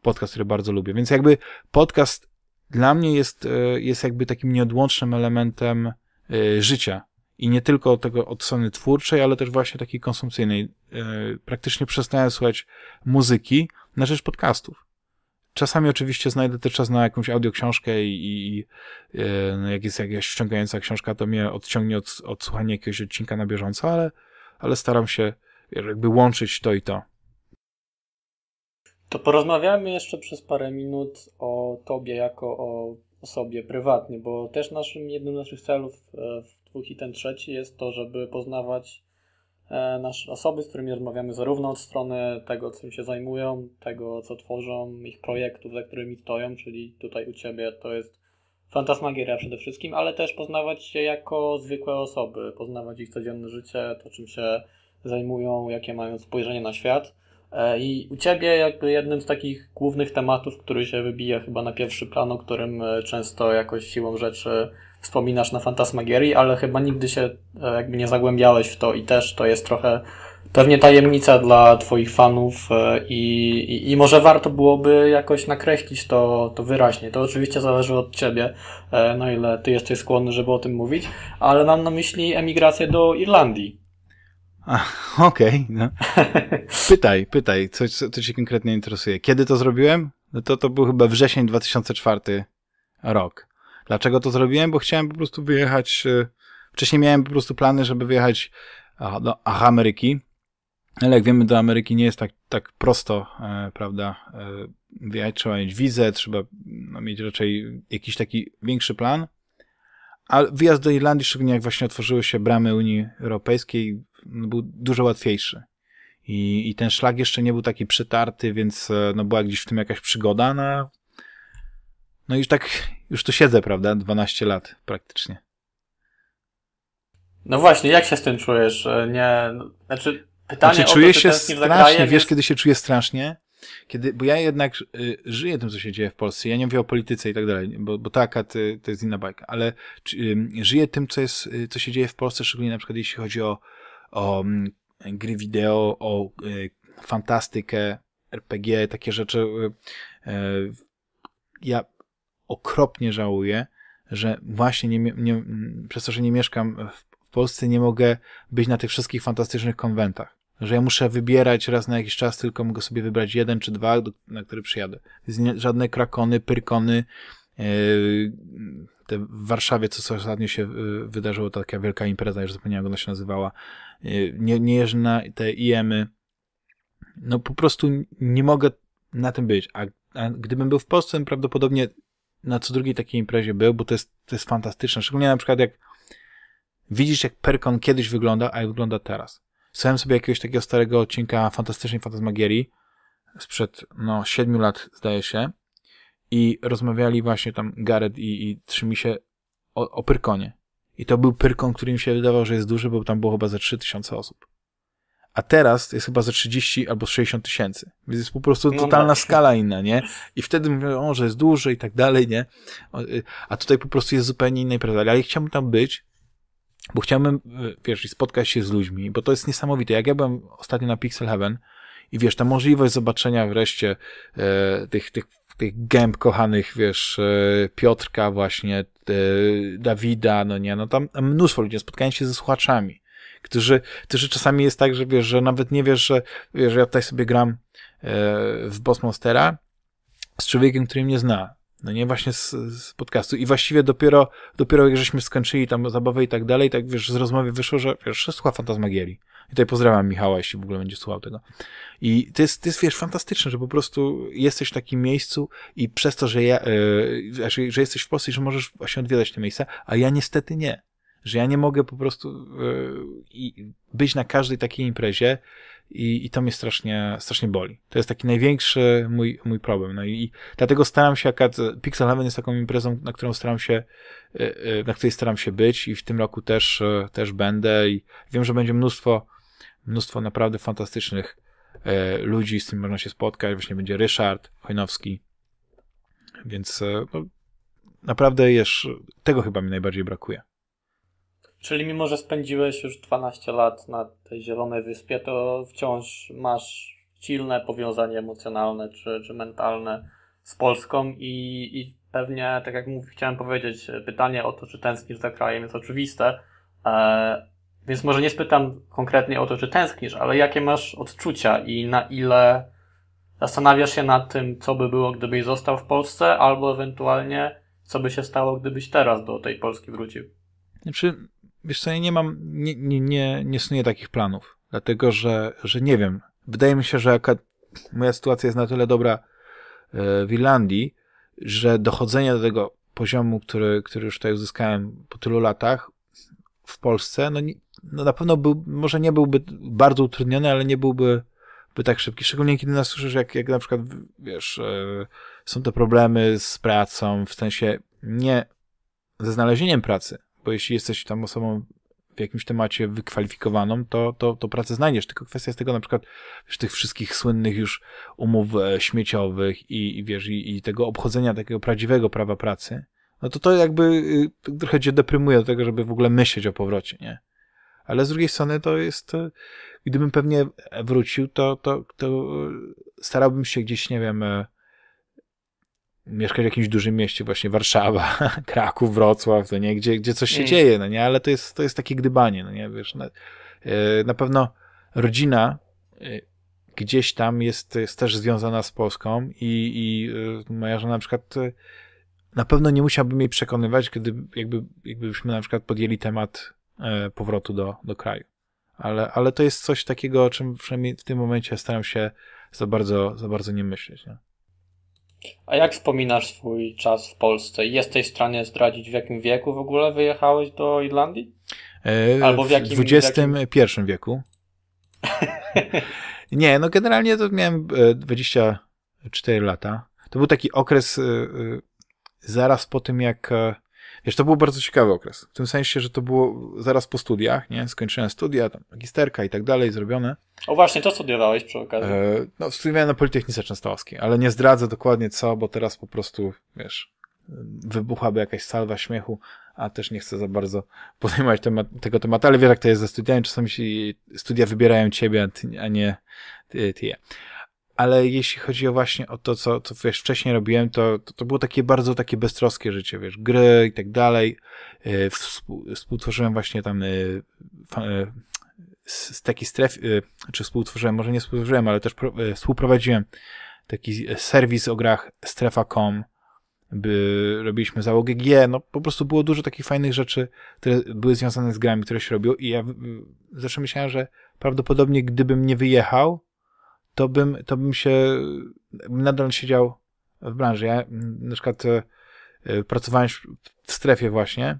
podcast, który bardzo lubię. Więc jakby podcast dla mnie jest, e, jest jakby takim nieodłącznym elementem e, życia. I nie tylko tego od strony twórczej, ale też właśnie takiej konsumpcyjnej. E, praktycznie przestałem słuchać muzyki na rzecz podcastów. Czasami oczywiście znajdę też czas na jakąś audioksiążkę i, i no jak jest jakaś wciągająca książka, to mnie odciągnie od, od słuchania jakiegoś odcinka na bieżąco, ale, ale staram się jakby łączyć to i to. To porozmawiamy jeszcze przez parę minut o tobie jako o osobie prywatnie, bo też naszym jednym z naszych celów e, w dwóch i ten trzeci jest to, żeby poznawać e, nasze osoby, z którymi rozmawiamy zarówno od strony tego, czym się zajmują, tego, co tworzą, ich projektów, za którymi stoją, czyli tutaj u Ciebie to jest fantasmagieria przede wszystkim, ale też poznawać się jako zwykłe osoby, poznawać ich codzienne życie, to czym się zajmują, jakie mają spojrzenie na świat. E, I u Ciebie jakby jednym z takich głównych tematów, który się wybija chyba na pierwszy plan, o którym e, często jakoś siłą rzeczy wspominasz na Fantasmagierii, ale chyba nigdy się e, jakby nie zagłębiałeś w to i też to jest trochę pewnie tajemnica dla Twoich fanów i, i, i, może warto byłoby jakoś nakreślić to, to wyraźnie. To oczywiście zależy od Ciebie, na no ile Ty jesteś skłonny, żeby o tym mówić, ale mam na myśli emigrację do Irlandii. [LAUGHS] Okej, okay, no. Pytaj, pytaj, co, co cię konkretnie interesuje. Kiedy to zrobiłem? No to to był chyba wrzesień 2004 rok. Dlaczego to zrobiłem? Bo chciałem po prostu wyjechać... Y, wcześniej miałem po prostu plany, żeby wyjechać do Ameryki, ale jak wiemy, do Ameryki nie jest tak, tak prosto, e, prawda? E, wyjechać trzeba mieć wizę, trzeba no, mieć raczej jakiś taki większy plan. A wyjazd do Irlandii, szczególnie jak właśnie otworzyły się bramy Unii Europejskiej, był dużo łatwiejszy. I, I ten szlak jeszcze nie był taki przetarty, więc e, no, była gdzieś w tym jakaś przygoda. No, no i tak już tu siedzę, prawda? 12 lat praktycznie. No właśnie, jak się z tym czujesz? Nie, no, znaczy pytanie znaczy, czujesz się strasznie, wiesz kiedy się czuję strasznie? Kiedy, bo ja jednak y, żyję tym, co się dzieje w Polsce. Ja nie mówię o polityce i tak dalej, bo, bo taka to, to jest inna bajka, ale y, żyję tym, co, jest, y, co się dzieje w Polsce, szczególnie na przykład jeśli chodzi o o mm, gry wideo, o e, fantastykę, RPG, takie rzeczy. E, ja okropnie żałuję, że właśnie nie, nie, mm, przez to, że nie mieszkam w Polsce, nie mogę być na tych wszystkich fantastycznych konwentach. Że ja muszę wybierać raz na jakiś czas, tylko mogę sobie wybrać jeden czy dwa, do, na który przyjadę. Żadne krakony, pyrkony, e, w Warszawie, co ostatnio się y, wydarzyło, taka wielka impreza, już zapomniałem, jak ona się nazywała, y, nie, nie jeżdżę na te IEMy. No po prostu nie mogę na tym być. A, a gdybym był w Polsce, prawdopodobnie na co drugiej takiej imprezie był, bo to jest, to jest fantastyczne. Szczególnie na przykład jak widzisz, jak Perkon kiedyś wygląda, a jak wygląda teraz. Słyszałem sobie jakiegoś takiego starego odcinka Fantastycznej Fantasmagierii sprzed no, 7 lat, zdaje się i rozmawiali właśnie tam Gareth i, i się o, o Pyrkonie. I to był Pyrkon, który mi się wydawał, że jest duży, bo tam było chyba ze 3000 osób. A teraz jest chyba ze 30 albo 60 tysięcy. Więc jest po prostu no totalna no skala inna, nie? I wtedy mówią, o, że jest duży i tak dalej, nie? Y, a tutaj po prostu jest zupełnie inna impreza. Ale ja chciałbym tam być, bo chciałbym, y, wiesz, spotkać się z ludźmi, bo to jest niesamowite. Jak ja byłem ostatnio na Pixel Heaven i wiesz, ta możliwość zobaczenia wreszcie e, tych, tych tych gęb kochanych, wiesz, e, Piotrka właśnie, e, Dawida, no nie, no tam mnóstwo ludzi, spotkałem się ze słuchaczami, którzy, którzy czasami jest tak, że wiesz, że nawet nie wiesz, że wiesz, ja tutaj sobie gram e, w Boss Monstera z człowiekiem, który mnie zna, no nie, właśnie z, z podcastu. I właściwie dopiero, dopiero jak żeśmy skończyli tam zabawę i tak dalej, tak wiesz, z rozmowy wyszło, że wiesz, że słucha Fantasmagierii. I tutaj pozdrawiam Michała, jeśli w ogóle będzie słuchał tego. I to jest, to jest wiesz, fantastyczne, że po prostu jesteś w takim miejscu i przez to, że, ja, yy, że jesteś w Polsce i że możesz właśnie odwiedzać te miejsca, a ja niestety nie. Że ja nie mogę po prostu yy, być na każdej takiej imprezie, i, i to mnie strasznie, strasznie boli. To jest taki największy mój, mój problem. No i, i dlatego staram się, jak e, Pixel Heaven jest taką imprezą, na którą staram się, na której staram się być i w tym roku też, też będę i wiem, że będzie mnóstwo mnóstwo naprawdę fantastycznych e, ludzi, z tym można się spotkać. Właśnie będzie Ryszard Chojnowski, więc e, no, naprawdę jesz, tego chyba mi najbardziej brakuje. Czyli mimo, że spędziłeś już 12 lat na tej Zielonej Wyspie, to wciąż masz silne powiązanie emocjonalne czy, czy mentalne z Polską i, i pewnie, tak jak mówię, chciałem powiedzieć, pytanie o to, czy tęsknisz za krajem jest oczywiste, e, więc może nie spytam konkretnie o to, czy tęsknisz, ale jakie masz odczucia i na ile zastanawiasz się nad tym, co by było, gdybyś został w Polsce, albo ewentualnie co by się stało, gdybyś teraz do tej Polski wrócił? Znaczy, wiesz co, ja nie mam, nie, nie, nie, nie snuję takich planów, dlatego że, że nie wiem. Wydaje mi się, że jaka, moja sytuacja jest na tyle dobra e, w Irlandii, że dochodzenie do tego poziomu, który, który już tutaj uzyskałem po tylu latach w Polsce, no nie, no na pewno był, może nie byłby bardzo utrudniony, ale nie byłby by tak szybki. Szczególnie kiedy nas słyszysz, jak, jak na przykład, wiesz, e, są te problemy z pracą, w sensie nie ze znalezieniem pracy, bo jeśli jesteś tam osobą w jakimś temacie wykwalifikowaną, to, to, to pracę znajdziesz. Tylko kwestia jest tego na przykład wiesz, tych wszystkich słynnych już umów e, śmieciowych i, i wiesz, i, i, tego obchodzenia takiego prawdziwego prawa pracy, no to to jakby y, trochę cię deprymuje do tego, żeby w ogóle myśleć o powrocie, nie? Ale z drugiej strony to jest, e, gdybym pewnie wrócił, to, to, to starałbym się gdzieś, nie wiem, e, mieszkać w jakimś dużym mieście, właśnie Warszawa, [LAUGHS] Kraków, Wrocław, to nie, gdzie, gdzie coś się mm. dzieje, no nie, ale to jest, to jest takie gdybanie, no nie, wiesz, na, e, na pewno rodzina gdzieś tam jest, jest też związana z Polską i, i moja żona na przykład na pewno nie musiałbym jej przekonywać, gdy jakby, jakbyśmy na przykład podjęli temat E, powrotu do, do kraju. Ale, ale to jest coś takiego, o czym przynajmniej w tym momencie staram się za bardzo, za bardzo nie myśleć. Nie? A jak wspominasz swój czas w Polsce? Jesteś w stanie zdradzić, w jakim wieku w ogóle wyjechałeś do Irlandii? E, Albo w jakim... W XXI jakim... wieku. [LAUGHS] nie, no generalnie to miałem 24 e, lata. To był taki okres zaraz po tym, jak Wiesz, to był bardzo ciekawy okres. W tym sensie, że to było zaraz po studiach, nie? Skończyłem studia, tam magisterka i tak dalej, zrobione. O właśnie, to studiowałeś przy okazji. E, no, studiowałem na Politechnice Częstochowskiej, ale nie zdradzę dokładnie co, bo teraz po prostu, wiesz, wybuchłaby jakaś salwa śmiechu, a też nie chcę za bardzo podejmować temat, tego tematu, ale wiesz jak to jest ze studiami, czasami się studia wybierają ciebie, a, nie ty, ty je ale jeśli chodzi o właśnie o to, co, co wiesz, wcześniej robiłem, to, to, to było takie bardzo takie beztroskie życie, wiesz, gry i tak dalej. Y, współtworzyłem właśnie tam z y, y, taki stref, czy współtworzyłem, może nie współtworzyłem, ale też współprowadziłem taki serwis o grach strefa.com, by robiliśmy załogę G, no po prostu było dużo takich fajnych rzeczy, które były związane z grami, które się robiło i ja zawsze myślałem, że prawdopodobnie gdybym nie wyjechał, to bym, to bym się nadal siedział w branży. Ja mm, na przykład e, e, pracowałem w strefie właśnie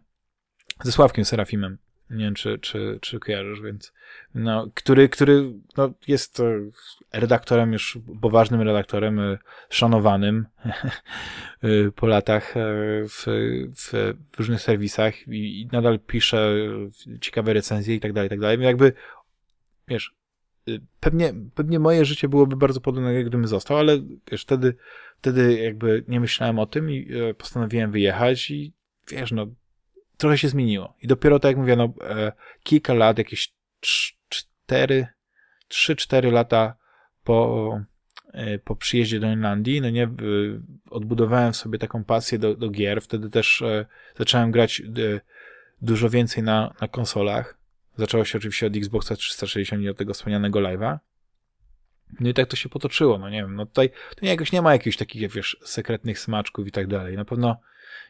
ze Sławkiem Serafimem. Nie wiem, czy, czy, czy kojarzysz, więc no, który, który no, jest e, redaktorem, już poważnym redaktorem, szanowanym [LAUGHS] po latach w, w, w różnych serwisach i, i, nadal pisze ciekawe recenzje i tak dalej, i tak dalej. Jakby, wiesz, Y, pewnie, pewnie moje życie byłoby bardzo podobne, gdybym został, ale wiesz, wtedy, wtedy jakby nie myślałem o tym i e, postanowiłem wyjechać i wiesz, no, trochę się zmieniło. I dopiero, tak jak mówię, no, e, kilka lat, jakieś cztery, trzy, cztery lata po, e, po przyjeździe do Irlandii, no nie, odbudowałem sobie taką pasję do, do gier, wtedy też zacząłem grać dużo więcej na, na konsolach, Zaczęło się oczywiście od Xboxa 360 i od tego wspomnianego live'a. No i tak to się potoczyło, no nie wiem, no tutaj to nie, jakoś nie ma jakichś takich, wiesz, sekretnych smaczków i tak dalej. Na pewno,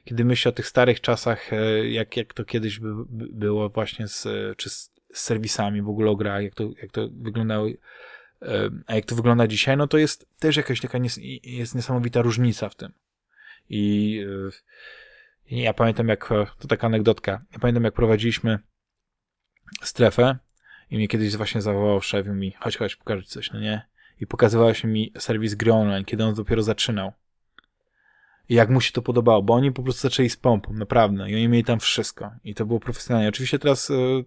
kiedy myślę o tych starych czasach, e, jak, jak to kiedyś by, by było właśnie z, czy z, serwisami w ogóle o grach, jak to, jak to wyglądało, e, a jak to wygląda dzisiaj, no to jest też jakaś taka nies jest niesamowita różnica w tym. I e, ja pamiętam jak, to taka anegdotka, ja pamiętam jak prowadziliśmy strefę i mnie kiedyś właśnie zawołał szef i mi, chodź, chodź, pokażę ci coś, no nie? I pokazywałeś mi serwis gry online, kiedy on dopiero zaczynał. I jak mu się to podobało, bo oni po prostu zaczęli z pompą, naprawdę, i oni mieli tam wszystko. I to było profesjonalnie. Oczywiście teraz y,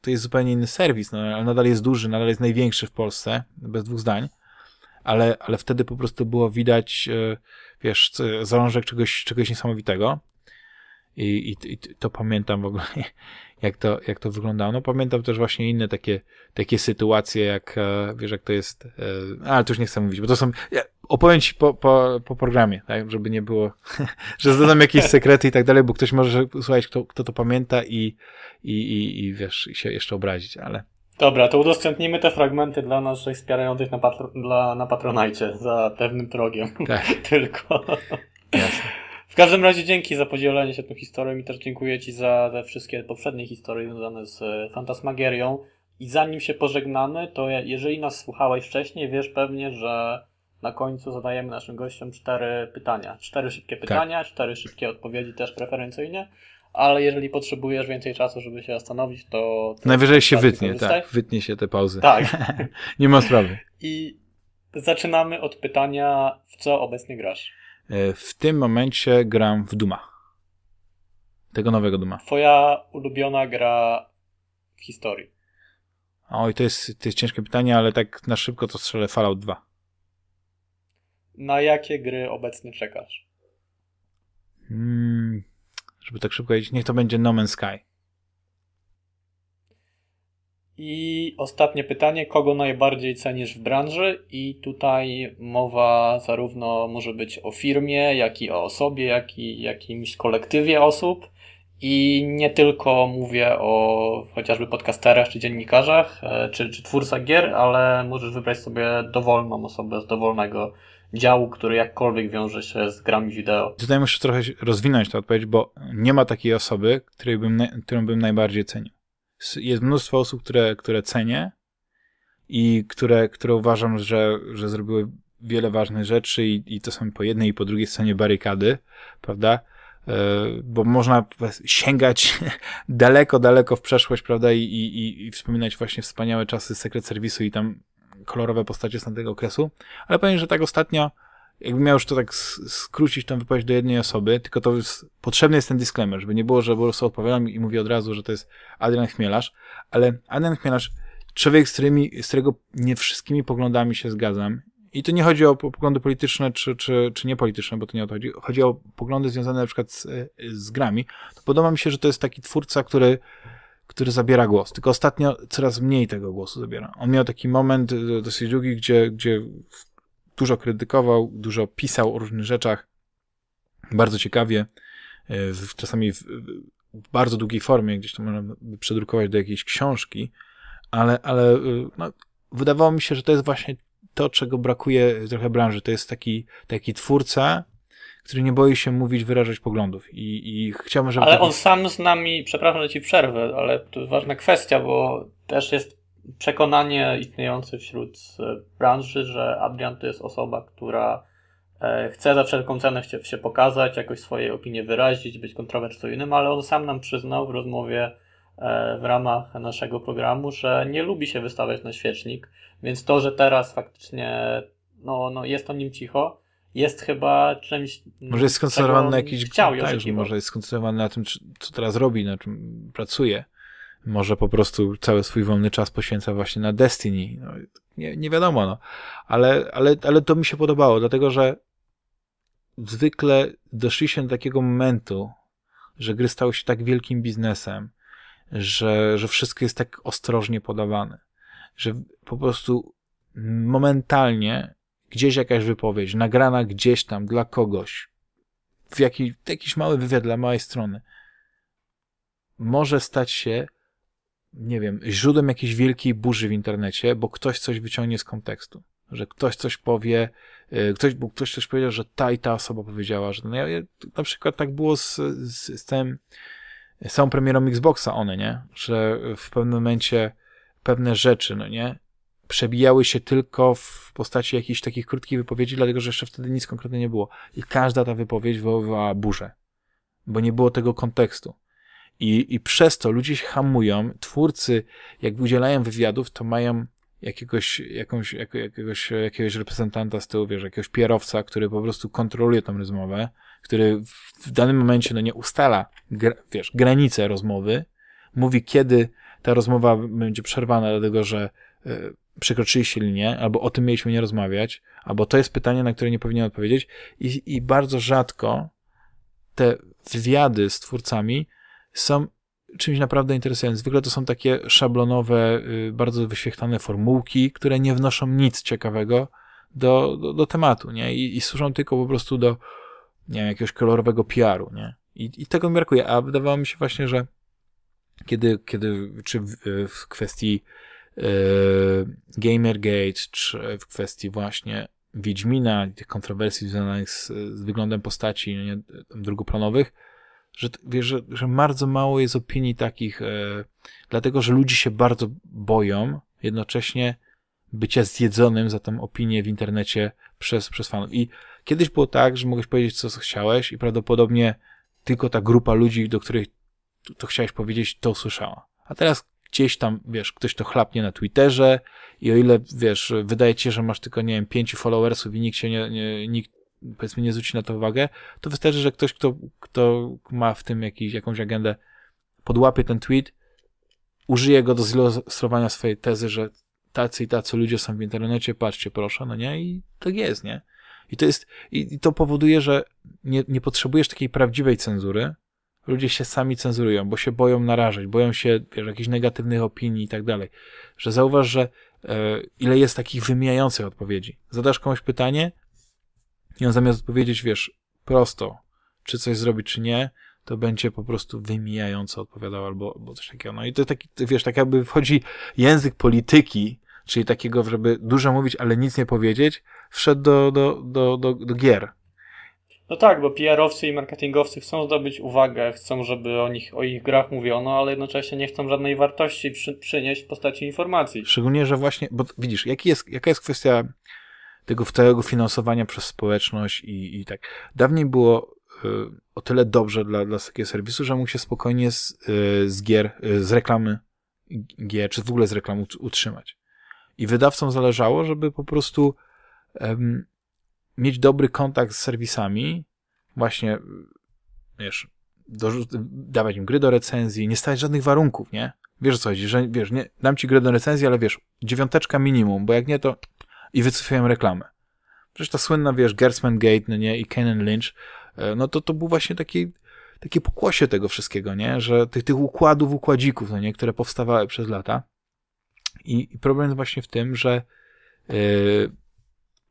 to jest zupełnie inny serwis, no, ale nadal jest duży, nadal jest największy w Polsce, bez dwóch zdań. Ale, ale wtedy po prostu było widać, y, wiesz, zalążek czegoś, czegoś niesamowitego. I, i, i to pamiętam w ogóle, [LAUGHS] jak to, jak to wyglądało. No pamiętam też właśnie inne takie, takie sytuacje, jak, e, wiesz, jak to jest, e, ale to już nie chcę mówić, bo to są, ja opowiem ci po, po, po programie, tak, żeby nie było, [LAUGHS] że zdadam jakieś [LAUGHS] sekrety i tak dalej, bo ktoś może słuchać, kto, kto to pamięta i, i, i, i wiesz, i się jeszcze obrazić, ale... Dobra, to udostępnimy te fragmenty dla naszych wspierających na, patro, dla, na Patronajcie za pewnym progiem. Tak. Tylko. Jasne. W każdym razie dzięki za podzielenie się tą historią i też dziękuję Ci za te wszystkie poprzednie historie związane z e, Fantasmagierią. I zanim się pożegnamy, to jeżeli nas słuchałeś wcześniej, wiesz pewnie, że na końcu zadajemy naszym gościom cztery pytania. Cztery szybkie tak. pytania, tak. cztery szybkie odpowiedzi też preferencyjnie, ale jeżeli potrzebujesz więcej czasu, żeby się zastanowić, to... Najwyżej się wytnie, tak, wytnie się te pauzy. Tak. [LAUGHS] Nie ma sprawy. I zaczynamy od pytania, w co obecnie grasz? E, w tym momencie gram w Duma. Tego nowego Duma. Twoja ulubiona gra w historii? Oj, to jest, to jest ciężkie pytanie, ale tak na szybko to strzelę Fallout 2. Na jakie gry obecnie czekasz? Hmm, żeby tak szybko powiedzieć, niech to będzie No Man's Sky. I ostatnie pytanie, kogo najbardziej cenisz w branży? I tutaj mowa zarówno może być o firmie, jak i o osobie, jak i jakimś kolektywie osób. I nie tylko mówię o chociażby podcasterach czy dziennikarzach, e, czy, czy twórcach gier, ale możesz wybrać sobie dowolną osobę z dowolnego działu, który jakkolwiek wiąże się z grami wideo. Tutaj muszę trochę rozwinąć tę odpowiedź, bo nie ma takiej osoby, której bym, którą bym najbardziej cenił jest mnóstwo osób, które, które cenię i które, które uważam, że, że zrobiły wiele ważnych rzeczy i, i to są po jednej i po drugiej stronie barykady, prawda? E, bo można sięgać [LAUGHS] daleko, daleko w przeszłość, prawda, i, i, i wspominać właśnie wspaniałe czasy Sekret Serwisu i tam kolorowe postacie z tamtego okresu. Ale powiem, że tak ostatnio jakby miał już to tak skrócić tę wypowiedź do jednej osoby, tylko to jest, potrzebny jest ten disclaimer, żeby nie było, że po prostu odpowiadam i mówię od razu, że to jest Adrian Chmielarz, ale Adrian Chmielarz, człowiek, z, którymi, z którego nie wszystkimi poglądami się zgadzam i to nie chodzi o poglądy polityczne czy, czy, czy niepolityczne, bo to nie o to chodzi, chodzi o poglądy związane na przykład z, e, z grami, to podoba mi się, że to jest taki twórca, który który zabiera głos. Tylko ostatnio coraz mniej tego głosu zabiera. On miał taki moment e, dosyć długi, gdzie, gdzie dużo krytykował, dużo pisał o różnych rzeczach. Bardzo ciekawie, e, czasami w, w, bardzo długiej formie, gdzieś to można by przedrukować do jakiejś książki, ale, ale e, no, wydawało mi się, że to jest właśnie to, czego brakuje trochę branży. To jest taki, taki twórca, który nie boi się mówić, wyrażać poglądów i, i chciałbym, żeby... Ale on sam z nami, przepraszam, że ci przerwę, ale to jest ważna kwestia, bo też jest przekonanie istniejące wśród e, branży, że Adrian to jest osoba, która e, chce za wszelką cenę się, pokazać, jakoś swoje opinie wyrazić, być kontrowersyjnym, ale on sam nam przyznał w rozmowie e, w ramach naszego programu, że nie lubi się wystawiać na świecznik, więc to, że teraz faktycznie no, no jest o nim cicho, jest chyba czymś. Mm, może jest skoncentrowany na jakiś. Chciał tak, może jest skoncentrowany na tym, co teraz robi, na czym pracuje. Może po prostu cały swój wolny czas poświęca właśnie na Destiny. No, nie, nie wiadomo, no. Ale, ale, ale to mi się podobało, dlatego że zwykle doszliśmy do takiego momentu, że gry stały się tak wielkim biznesem, że, że wszystko jest tak ostrożnie podawane, że po prostu momentalnie gdzieś jakaś wypowiedź, nagrana gdzieś tam dla kogoś, w jaki, jakiś mały wywiad dla małej strony, może stać się nie wiem, źródłem jakiejś wielkiej burzy w internecie, bo ktoś coś wyciągnie z kontekstu. Że ktoś coś powie, y, ktoś, bo ktoś coś powiedział, że ta i ta osoba powiedziała, że no ja, ja, na przykład tak było z, z, z tym z całą premierą Xboxa one, nie? Że w pewnym momencie pewne rzeczy, no nie? Przebijały się tylko w postaci jakichś takich krótkich wypowiedzi, dlatego że jeszcze wtedy nic konkretnego nie było. I każda ta wypowiedź wywoływała burzę, bo nie było tego kontekstu. I, I przez to ludzie się hamują, twórcy, jak udzielają wywiadów, to mają jakiegoś, jakąś, jak, jakiegoś, jakiegoś reprezentanta z tyłu, wiesz, jakiegoś pierowca, który po prostu kontroluje tą rozmowę, który w, danym momencie no, nie ustala, gra, wiesz, granice rozmowy, mówi kiedy ta rozmowa będzie przerwana, dlatego że y, przekroczyliście linię, albo o tym mieliśmy nie rozmawiać, albo to jest pytanie, na które nie powinien odpowiedzieć i, i bardzo rzadko te wywiady z twórcami są czymś naprawdę interesującym. Zwykle to są takie szablonowe, y, bardzo wyświechtane formułki, które nie wnoszą nic ciekawego do, do, do tematu, nie? I, I, służą tylko po prostu do, nie wiem, jakiegoś kolorowego PR-u, nie? I, I tego mi brakuje, a wydawało mi się właśnie, że kiedy, kiedy czy w, w kwestii y, Gamergate, czy w kwestii właśnie Wiedźmina, tych kontrowersji związanych z, z wyglądem postaci nie, drugoplanowych, że, wiesz, że, że bardzo mało jest opinii takich, e, dlatego że ludzie się bardzo boją jednocześnie bycia zjedzonym za tą opinię w internecie przez, przez fanów. I kiedyś było tak, że mogłeś powiedzieć, co chciałeś i prawdopodobnie tylko ta grupa ludzi, do których to chciałeś powiedzieć, to usłyszała. A teraz gdzieś tam, wiesz, ktoś to chlapnie na Twitterze i o ile, wiesz, wydaje ci się, że masz tylko, nie wiem, pięciu followersów i nikt się nie, nie nikt powiedzmy nie zwróci na to uwagę, to wystarczy, że ktoś, kto, kto ma w tym jakiś, jakąś agendę, podłapie ten tweet, użyje go do zilustrowania swojej tezy, że tacy i tacy ludzie są w internecie, patrzcie proszę, no nie? I tak jest, nie? I to jest, i, i to powoduje, że nie, nie potrzebujesz takiej prawdziwej cenzury, ludzie się sami cenzurują, bo się boją narażać, boją się wiesz, jakichś negatywnych opinii i tak dalej. Że zauważ, że e, ile jest takich wymijających odpowiedzi. Zadasz komuś pytanie, i on zamiast odpowiedzieć, wiesz, prosto, czy coś zrobić, czy nie, to będzie po prostu wymijająco odpowiadał albo, albo coś takiego. No i to taki, wiesz, tak jakby wchodzi język polityki, czyli takiego, żeby dużo mówić, ale nic nie powiedzieć, wszedł do, do, do, do, do gier. No tak, bo PR-owcy i marketingowcy chcą zdobyć uwagę, chcą, żeby o nich, o ich grach mówiono, ale jednocześnie nie chcą żadnej wartości przy, przynieść w postaci informacji. Szczególnie, że właśnie, bo widzisz, jaki jest, jaka jest kwestia tego całego finansowania przez społeczność i, i tak. Dawniej było y, o tyle dobrze dla, dla takiego serwisu, że mógł się spokojnie z, y, z gier, y, z reklamy gier, czy w ogóle z reklam utrzymać. I wydawcom zależało, żeby po prostu mieć dobry kontakt z serwisami, właśnie, wiesz, do, dawać im gry do recenzji, nie stawiać żadnych warunków, nie? Wiesz co chodzi, że wiesz, nie, dam ci grę do recenzji, ale wiesz, dziewiąteczka minimum, bo jak nie, to i wycofują reklamę. Przecież ta słynna, wiesz, Gertzman Gate, no nie, i Kenan Lynch, e, no to to był właśnie taki, takie pokłosie tego wszystkiego, nie, że tych, tych układów, układzików, no nie, które powstawały przez lata. I, i problem jest właśnie w tym, że yy,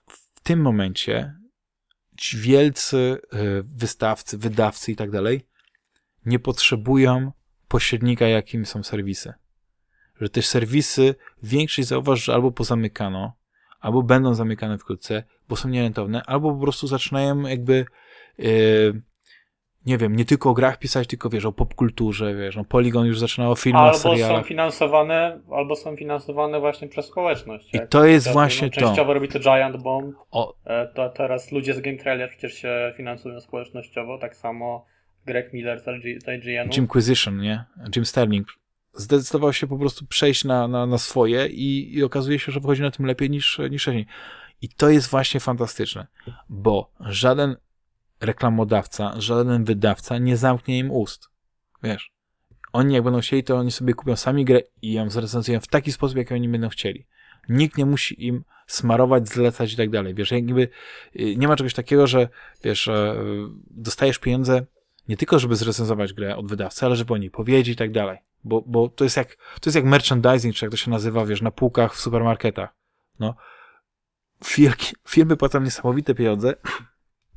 w tym momencie ci wielcy yy, wystawcy, wydawcy i tak dalej nie potrzebują pośrednika, jakim są serwisy. Że te serwisy, większość zauważ, że albo pozamykano, albo będą zamykane wkrótce, bo są nierentowne, albo po prostu zaczynają jakby, yy, nie wiem, nie tylko o grach pisać, tylko wiesz, o popkulturze, wiesz, no Polygon już zaczynało o filmach, albo serialach. są finansowane, albo są finansowane właśnie przez społeczność. I tak? to jest właśnie no, to. Częściowo robi to Giant Bomb, o. E, to teraz ludzie z Game Trailer przecież się finansują społecznościowo, tak samo Greg Miller z IGN. Jim Quisition, nie? Jim Sterling zdecydował się po prostu przejść na, na, na swoje i, i okazuje się, że wychodzi na tym lepiej niż, niż wcześniej. I to jest właśnie fantastyczne, bo żaden reklamodawca, żaden wydawca nie zamknie im ust. Wiesz, oni jak będą chcieli, to oni sobie kupią sami grę i ją zrecenzują w taki sposób, jak oni będą chcieli. Nikt nie musi im smarować, zlecać i tak dalej. Wiesz, jakby y, nie ma czegoś takiego, że wiesz, e, dostajesz pieniądze nie tylko, żeby zrecenzować grę od wydawcy, ale żeby o niej powiedzieć i tak dalej. Bo, bo to, jest jak, to jest jak merchandising, czy jak to się nazywa, wiesz, na półkach w supermarketach. No. Firki, firmy płacą niesamowite pieniądze,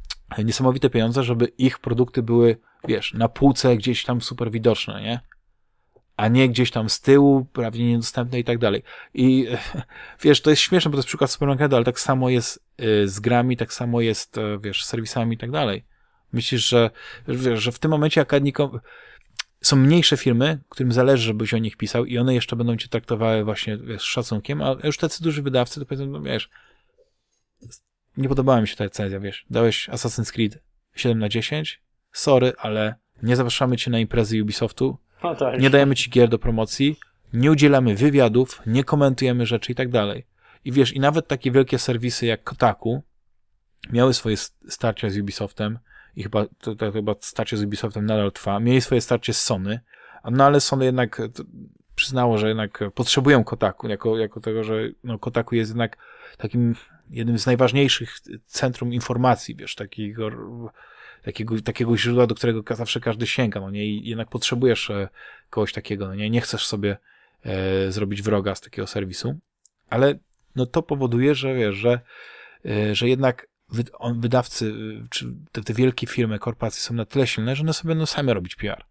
[CLEARS THROAT] niesamowite pieniądze, żeby ich produkty były, wiesz, na półce gdzieś tam super widoczne, nie? A nie gdzieś tam z tyłu, prawie niedostępne i tak dalej. I [LAUGHS] wiesz, to jest śmieszne, bo to jest przykład supermarketu, ale tak samo jest y, z grami, tak samo jest, y, wiesz, z serwisami i tak dalej. Myślisz, że, że w tym momencie akademikom są mniejsze firmy, którym zależy, żebyś o nich pisał i one jeszcze będą cię traktowały właśnie wiesz, z szacunkiem, a już tacy duży wydawcy to powiedzą, no wiesz, nie podobała mi się ta recenzja, wiesz, dałeś Assassin's Creed 7 na 10, sorry, ale nie zapraszamy cię na imprezy Ubisoftu, no tak. nie dajemy ci gier do promocji, nie udzielamy wywiadów, nie komentujemy rzeczy i tak dalej. I wiesz, i nawet takie wielkie serwisy jak Kotaku miały swoje starcia z Ubisoftem, i chyba to, to chyba starcie z Ubisoftem nadal trwa. Mieli swoje starcie z Sony, no ale Sony jednak e, przyznało, że jednak e, potrzebują Kotaku, jako, jako tego, że no, Kotaku jest jednak takim jednym z najważniejszych centrum informacji, wiesz, takiego, takiego, takiego źródła, do którego zawsze każdy sięga, no nie, i jednak potrzebujesz e, kogoś takiego, no nie, nie chcesz sobie e, zrobić wroga z takiego serwisu, ale no to powoduje, że wiesz, że, e, że jednak wydawcy, y, czy te, te, wielkie firmy, korporacje są na tyle silne, że one sobie będą same robić PR.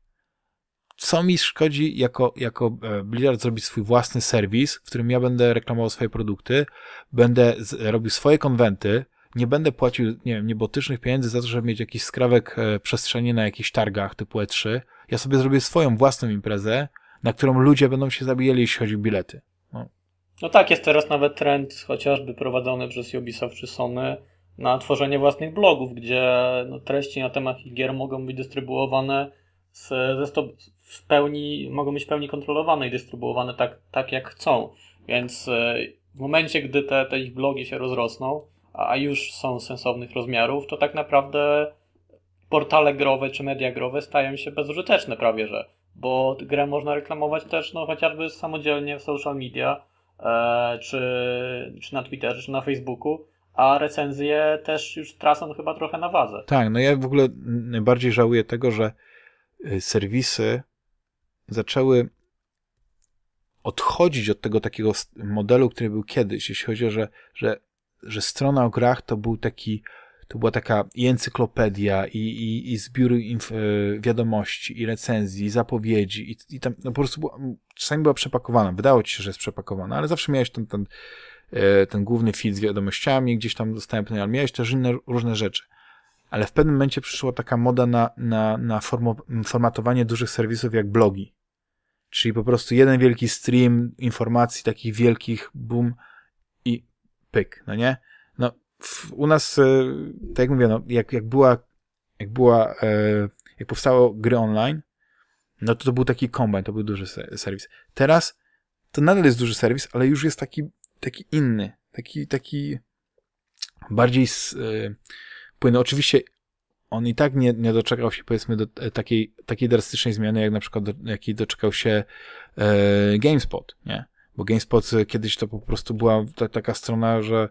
Co mi szkodzi jako, jako e, Blizzard zrobić swój własny serwis, w którym ja będę reklamował swoje produkty, będę robił swoje konwenty, nie będę płacił, nie wiem, niebotycznych pieniędzy za to, żeby mieć jakiś skrawek e, przestrzeni na jakichś targach typu E3. Ja sobie zrobię swoją własną imprezę, na którą ludzie będą się zabijali, jeśli chodzi o bilety. No. no tak, jest teraz nawet trend chociażby prowadzony przez Ubisoft czy Sony, na tworzenie własnych blogów, gdzie no, treści na temat gier mogą być dystrybuowane z, ze sto, w pełni, mogą być w pełni kontrolowane i dystrybuowane tak, tak jak chcą. Więc e, w momencie, gdy te, te ich blogi się rozrosną, a już są sensownych rozmiarów, to tak naprawdę portale growe czy media growe stają się bezużyteczne prawie że, bo grę można reklamować też no, chociażby samodzielnie w social media, e, czy, czy na Twitterze, czy na Facebooku, a recenzje też już tracą chyba trochę na wadze. Tak, no ja w ogóle najbardziej żałuję tego, że y, serwisy zaczęły odchodzić od tego takiego modelu, który był kiedyś, jeśli chodzi o, że, że, że strona o grach to był taki to była taka i encyklopedia, i, i, i zbiór inf, y, wiadomości, i recenzji, i zapowiedzi, i, i tam no po prostu była, czasami była przepakowana. Wydało ci się, że jest przepakowana, ale zawsze miałeś ten, ten E, ten główny feed z wiadomościami gdzieś tam dostępny, ale miałeś też inne różne rzeczy. Ale w pewnym momencie przyszła taka moda na, na, na formatowanie dużych serwisów jak blogi. Czyli po prostu jeden wielki stream informacji, takich wielkich, boom i pyk, no nie? No, w, u nas, e, tak jak mówię, no, jak, jak była, jak była, e, jak powstało gry online, no to to był taki kombajn, to był duży serwis. Teraz to nadal jest duży serwis, ale już jest taki taki inny, taki, taki bardziej z, y, płynny. Oczywiście on i tak nie, nie doczekał się powiedzmy do e, takiej, takiej drastycznej zmiany, jak na przykład do, doczekał się y, GameSpot, nie? Bo GameSpot y, kiedyś to po prostu była ta, taka strona, że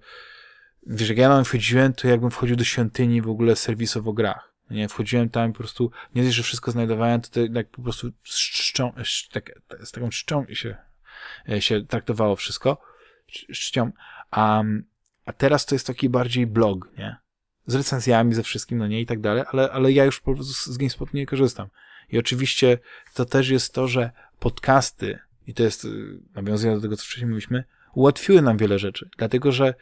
wiesz, jak ja tam wchodziłem, to jakbym wchodził do świątyni w ogóle serwisowo grach. Nie, wchodziłem tam po prostu, nie dość, że wszystko znajdowałem, to tak po prostu z, czczą, z, tak, z taką czczą się, e, się traktowało wszystko czcią. A, a teraz to jest taki bardziej blog, nie? Z recenzjami, ze wszystkim, no nie, i tak dalej, ale, ale ja już po prostu z GameSpot nie korzystam. I oczywiście to też jest to, że podcasty, i to jest, y, nawiązując do tego, co wcześniej mówiliśmy, ułatwiły nam wiele rzeczy, dlatego że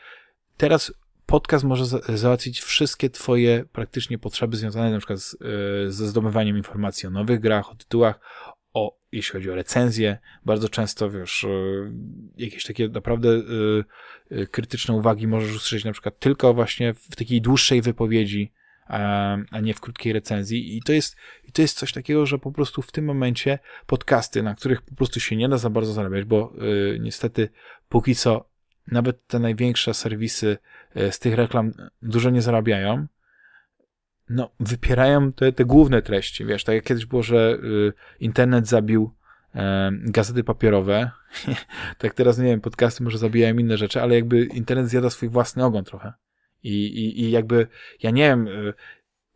teraz podcast może załatwić wszystkie twoje praktycznie potrzeby związane na przykład z, y, ze zdobywaniem informacji o nowych grach, o tytułach, o, jeśli chodzi o recenzję, bardzo często, wiesz, e, jakieś takie naprawdę e, e, krytyczne uwagi możesz usłyszeć na przykład tylko właśnie w takiej dłuższej wypowiedzi, a nie w krótkiej recenzji. I to jest, to jest coś takiego, że po prostu w tym momencie podcasty, na których po prostu się nie da za bardzo zarabiać, bo niestety póki co nawet te największe serwisy z tych reklam dużo nie zarabiają, no, wypierają te, te główne treści. Wiesz, tak jak kiedyś było, że y, internet zabił y, gazety papierowe, [LAUGHS] tak teraz, nie wiem, podcasty może zabijają inne rzeczy, ale jakby internet zjada swój własny ogon trochę. I, i, i jakby, ja nie wiem, y,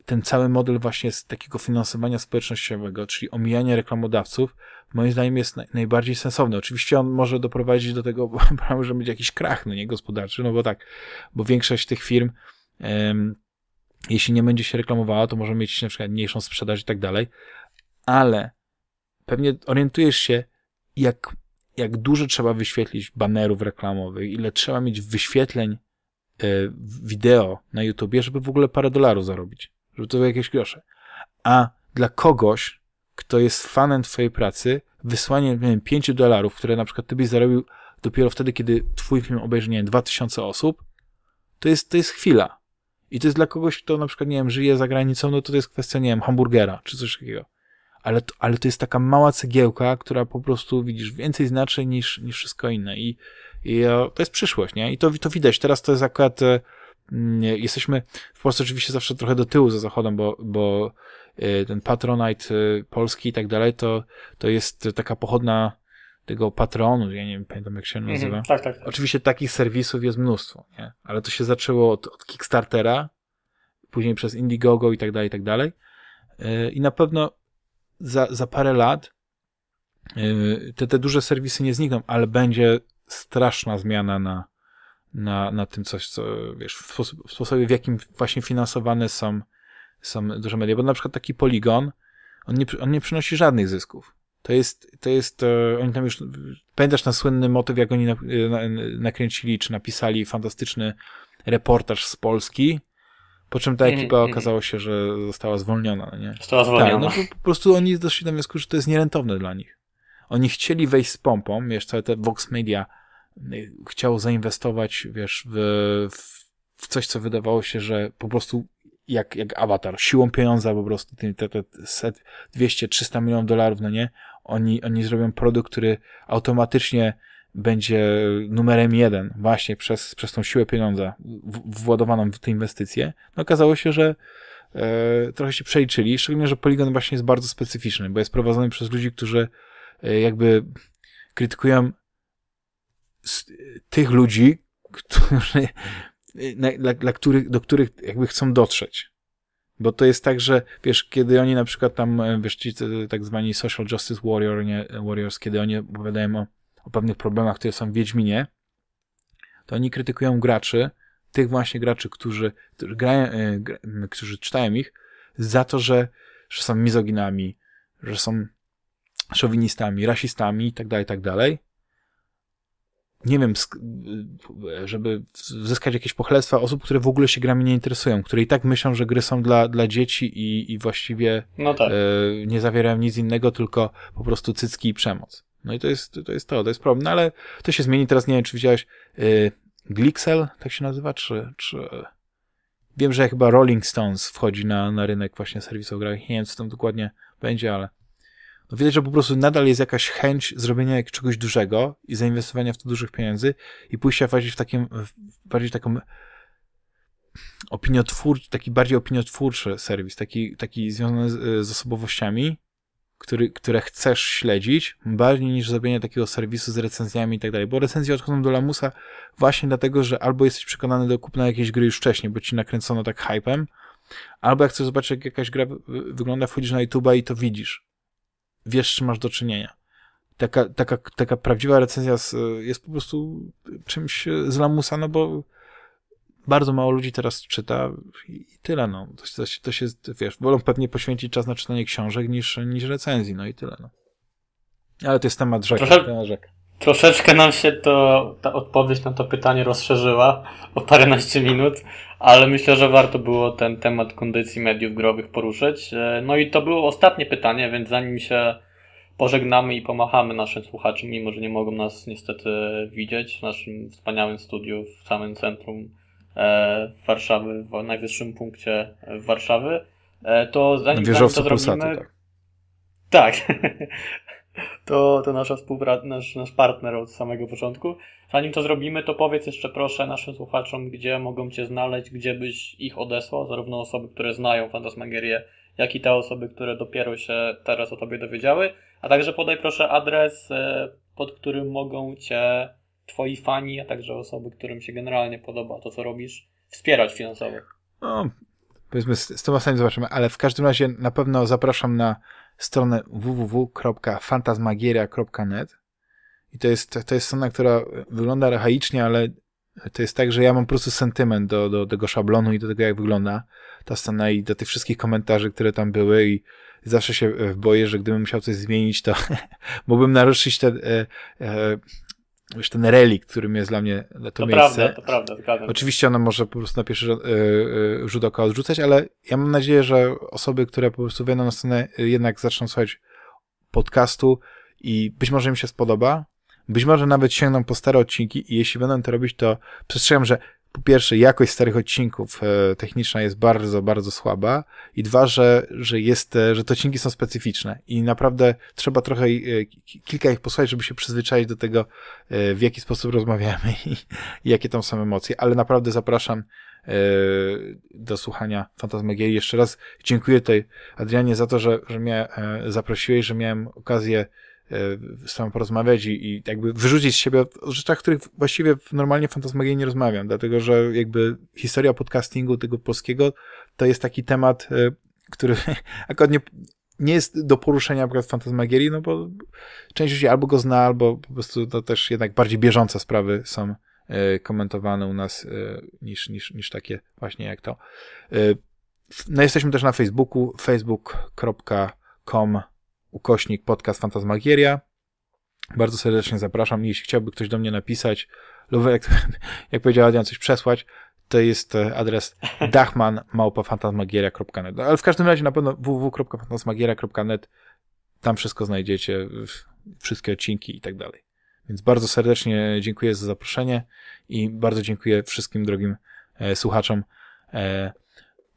ten cały model właśnie z takiego finansowania społecznościowego, czyli omijania reklamodawców, moim zdaniem jest najbardziej sensowny. Oczywiście on może doprowadzić do tego, bo [LAUGHS] może będzie jakiś krach, no nie, gospodarczy, no bo tak, bo większość tych firm... Ym, jeśli nie będzie się reklamowała, to może mieć na przykład mniejszą sprzedaż i tak dalej, ale pewnie orientujesz się, jak, jak dużo trzeba wyświetlić banerów reklamowych, ile trzeba mieć wyświetleń y, wideo na YouTubie, żeby w ogóle parę dolarów zarobić, żeby to były jakieś grosze. A dla kogoś, kto jest fanem twojej pracy, wysłanie, nie wiem, 5 dolarów, które na przykład ty byś zarobił dopiero wtedy, kiedy twój film obejrzy, nie wiem, 2000 osób, to jest, to jest chwila i to jest dla kogoś, kto na przykład, nie wiem, żyje za granicą, no to to jest kwestia, nie wiem, hamburgera czy coś takiego. Ale to, ale to jest taka mała cegiełka, która po prostu, widzisz, więcej znaczy niż, niż wszystko inne. I, i e, to jest przyszłość, nie? I to, to widać. Teraz to jest akurat... Nie, mm, e, jesteśmy w Polsce oczywiście zawsze trochę do tyłu za zachodem, bo, bo e, ten patronite polski i tak dalej, to, to jest taka pochodna tego patronu, ja nie pamiętam jak się mhm. nazywa. Mm -hmm, tak, tak, tak. Oczywiście takich serwisów jest mnóstwo, nie? ale to się zaczęło od, od Kickstartera, później przez Indiegogo i tak dalej, i tak dalej. E, I na pewno za, za parę lat e, te, te duże serwisy nie znikną, ale będzie straszna zmiana na, na, na tym coś, co wiesz, w, w sposobie, w jakim właśnie finansowane są, są duże media. Bo na przykład taki poligon, on nie, on nie przynosi żadnych zysków. To jest, to jest, e, oni tam już, pamiętasz na słynny motyw, jak oni na, na, nakręcili, czy napisali fantastyczny reportaż z Polski, po czym ta ekipa okazało się, że została zwolniona, no nie? Została tak, zwolniona. Tak, no, po, po prostu oni doszli do wniosku, że to jest nierentowne dla nich. Oni chcieli wejść z pompą, wiesz, całe te Vox Media e, chciało zainwestować, wiesz, w, w coś, co wydawało się, że po prostu jak, jak awatar, siłą pieniądza po prostu, te, te 200-300 milionów dolarów, no nie? Oni, oni zrobią produkt, który automatycznie będzie numerem jeden właśnie przez, przez tą siłę pieniądza w, władowaną w te inwestycje. No okazało się, że e, trochę się przeliczyli, szczególnie, że Polygon właśnie jest bardzo specyficzny, bo jest prowadzony przez ludzi, którzy e, jakby krytykują tych ludzi, którzy na, dla, dla których, do których jakby chcą dotrzeć. Bo to jest tak, że wiesz, kiedy oni na przykład tam, e, wiesz, ci e, tak zwani social justice warrior, nie, warriors, kiedy oni opowiadają o, o pewnych problemach, które są w Wiedźminie, to oni krytykują graczy, tych właśnie graczy, którzy, którzy, grają, e, którzy czytają ich, za to, że, że są mizoginami, że są szowinistami, rasistami itd., tak itd. Tak nie wiem, żeby zyskać jakieś pochlebstwa osób, które w ogóle się grami nie interesują, które i tak myślą, że gry są dla, dla dzieci i, i właściwie no tak. e, nie zawierają nic innego, tylko po prostu cycki i przemoc. No i to jest to, jest to, to jest problem. No ale to się zmieni. Teraz nie wiem, czy widziałeś y, Glixel, tak się nazywa, czy, czy... Wiem, że chyba Rolling Stones wchodzi na, na rynek właśnie o grach. Nie wiem, co tam dokładnie będzie, ale no widać, że po prostu nadal jest jakaś chęć zrobienia czegoś dużego i zainwestowania w to dużych pieniędzy i pójścia bardziej w takim, bardziej taką opiniotwórczy, taki bardziej opiniotwórczy serwis, taki, taki związany z, e, z osobowościami, który, które chcesz śledzić, bardziej niż zrobienie takiego serwisu z recenzjami i tak dalej, bo recenzje odchodzą do lamusa właśnie dlatego, że albo jesteś przekonany do kupna jakiejś gry już wcześniej, bo ci nakręcono tak hypem, albo jak chcesz zobaczyć, jak jakaś gra wygląda, wchodzisz na YouTube'a i to widzisz wiesz, czy masz do czynienia. Taka, taka, taka prawdziwa recenzja jest po prostu czymś z lamusa, no bo bardzo mało ludzi teraz czyta i tyle, no. To, to, to się, wiesz, wolą pewnie poświęcić czas na czytanie książek niż, niż recenzji, no i tyle, no. Ale to jest temat rzeka. Trosze... Temat rzeka. Troszeczkę nam się to, ta odpowiedź na to pytanie rozszerzyła o paręnaście minut, ale myślę, że warto było ten temat kondycji mediów growych poruszyć. E, no i to było ostatnie pytanie, więc zanim się pożegnamy i pomachamy naszym słuchaczom, mimo że nie mogą nas niestety widzieć w naszym wspaniałym studiu w samym centrum e, Warszawy, w najwyższym punkcie Warszawy, e, to zanim, zanim to zrobimy... Pulsatu, tak. tak. [LAUGHS] to, to nasza współpra- nasz, nasz partner od samego początku. Zanim to zrobimy, to powiedz jeszcze proszę naszym słuchaczom, gdzie mogą Cię znaleźć, gdzie byś ich odesłał, zarówno osoby, które znają Fantasmagierię, jak i te osoby, które dopiero się teraz o Tobie dowiedziały. A także podaj proszę adres, e, pod którym mogą Cię Twoi fani, a także osoby, którym się generalnie podoba to, co robisz, wspierać finansowo. No, powiedzmy z, z Tomasem zobaczymy, ale w każdym razie na pewno zapraszam na stronę www.fantasmagieria.net i to jest, to jest strona, która wygląda archaicznie, ale to jest tak, że ja mam po prostu sentyment do, do tego szablonu i do tego, jak wygląda ta strona i do tych wszystkich komentarzy, które tam były i zawsze się boję, że gdybym musiał coś zmienić, to [LAUGHS] mógłbym naruszyć te, e, e, wiesz, ten relikt, którym jest dla mnie to, to miejsce. Prawda, to prawda, zgadzam. Oczywiście ono może po prostu na pierwszy e, e, rzut oka odrzucać, ale ja mam nadzieję, że osoby, które po prostu wejdą na scenę, jednak zaczną słuchać podcastu i być może im się spodoba, być może nawet sięgną po stare odcinki i jeśli będą to robić, to przestrzegam, że po pierwsze, jakość starych odcinków e, techniczna jest bardzo, bardzo słaba i dwa, że, że, jest, e, że te odcinki są specyficzne i naprawdę trzeba trochę, e, kilka ich posłuchać, żeby się przyzwyczaić do tego, w jaki sposób rozmawiamy i, i jakie tam są emocje, ale naprawdę zapraszam do słuchania Fantasmagierii. Jeszcze raz dziękuję tutaj Adrianie za to, że, że mnie zaprosiłeś, że miałem okazję E, z tobą porozmawiać i, i jakby wyrzucić z siebie o rzeczach, których właściwie normalnie fantasmagicznie nie rozmawiam, dlatego że jakby historia podcastingu tego polskiego to jest taki temat, e, który [LAUGHS] akurat nie, nie jest do poruszenia akurat fantasmagierii, no bo część ludzi albo go zna, albo po prostu to też jednak bardziej bieżące sprawy są e, komentowane u nas niż, niż, niż takie właśnie jak to. No jesteśmy też na Facebooku, facebook.com ukośnik podcast Fantasmagieria. Bardzo serdecznie zapraszam. Jeśli chciałby ktoś do mnie napisać lub jak, [LAUGHS] jak powiedziała Adrian, coś przesłać, to jest e, adres [LAUGHS] dachman.fantasmagieria.net. No, ale w każdym razie na pewno www.fantasmagieria.net tam wszystko znajdziecie, wszystkie odcinki i tak dalej. Więc bardzo serdecznie dziękuję za zaproszenie i bardzo dziękuję wszystkim drogim e, słuchaczom. E,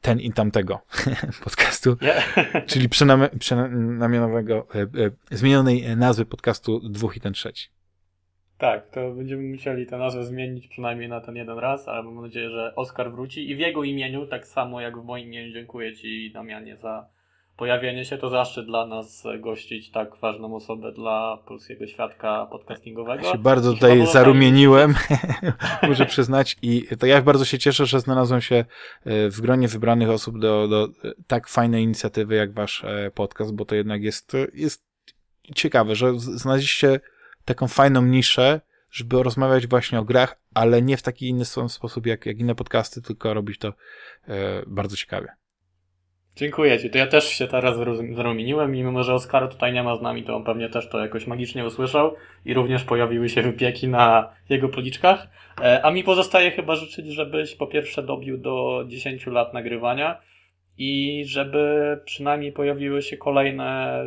ten i tamtego [LAUGHS] podcastu, yeah. czyli przenam e, e, zmienionej e, nazwy podcastu dwóch i ten trzeci. Tak, to będziemy musieli tę nazwę zmienić przynajmniej na ten jeden raz, ale mam nadzieję, że Oskar wróci i w jego imieniu, tak samo jak w moim imieniu, dziękuję Ci, Damianie, za pojawienie się to zaszczyt dla nas gościć tak ważną osobę dla polskiego świadka podcastingowego. Ja się bardzo tutaj tak. zarumieniłem, [LAUGHS] muszę przyznać. I to ja bardzo się cieszę, że znalazłem się e, w gronie wybranych osób do, do e, tak fajnej inicjatywy jak wasz e, podcast, bo to jednak jest, jest ciekawe, że znaleźliście taką fajną niszę, żeby rozmawiać właśnie o grach, ale nie w taki inny sposób jak, jak inne podcasty, tylko robić to bardzo ciekawie. Dziękuję Ci. To ja też się teraz zarumieniłem mimo, że Oskar tutaj nie ma z nami, to on pewnie też to jakoś magicznie usłyszał i również pojawiły się wypieki na jego policzkach. E, a mi pozostaje chyba życzyć, żebyś po pierwsze dobił do 10 lat nagrywania i żeby przynajmniej pojawiły się kolejne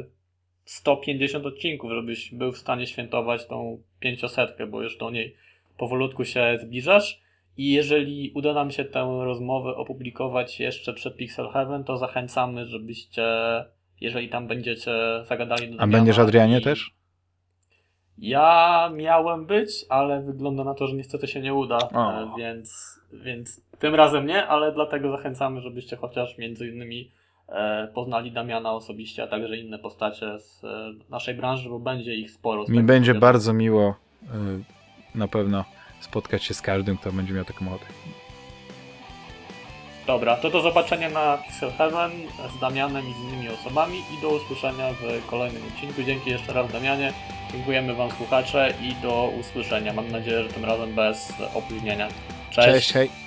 150 odcinków, żebyś był w stanie świętować tą pięciosetkę, bo już do niej powolutku się zbliżasz. I jeżeli uda nam się tę rozmowę opublikować jeszcze przed Pixel Heaven, to zachęcamy, żebyście, jeżeli tam będziecie zagadali do A będziesz Adrianie i... też? Ja miałem być, ale wygląda na to, że niestety się nie uda, e, więc, więc tym razem nie, ale dlatego zachęcamy, żebyście chociaż między innymi e, poznali Damiana osobiście, a także inne postacie z e, naszej branży, bo będzie ich sporo. Mi będzie bardzo miło na pewno spotkać się z każdym, kto będzie miał taką ochotę. Dobra, to do zobaczenia na Pixel Heaven z Damianem i z innymi osobami i do usłyszenia w kolejnym odcinku. Dzięki jeszcze raz Damianie, dziękujemy Wam słuchacze i do usłyszenia. Mam nadzieję, że tym razem bez opóźnienia. Cześć. Cześć hej.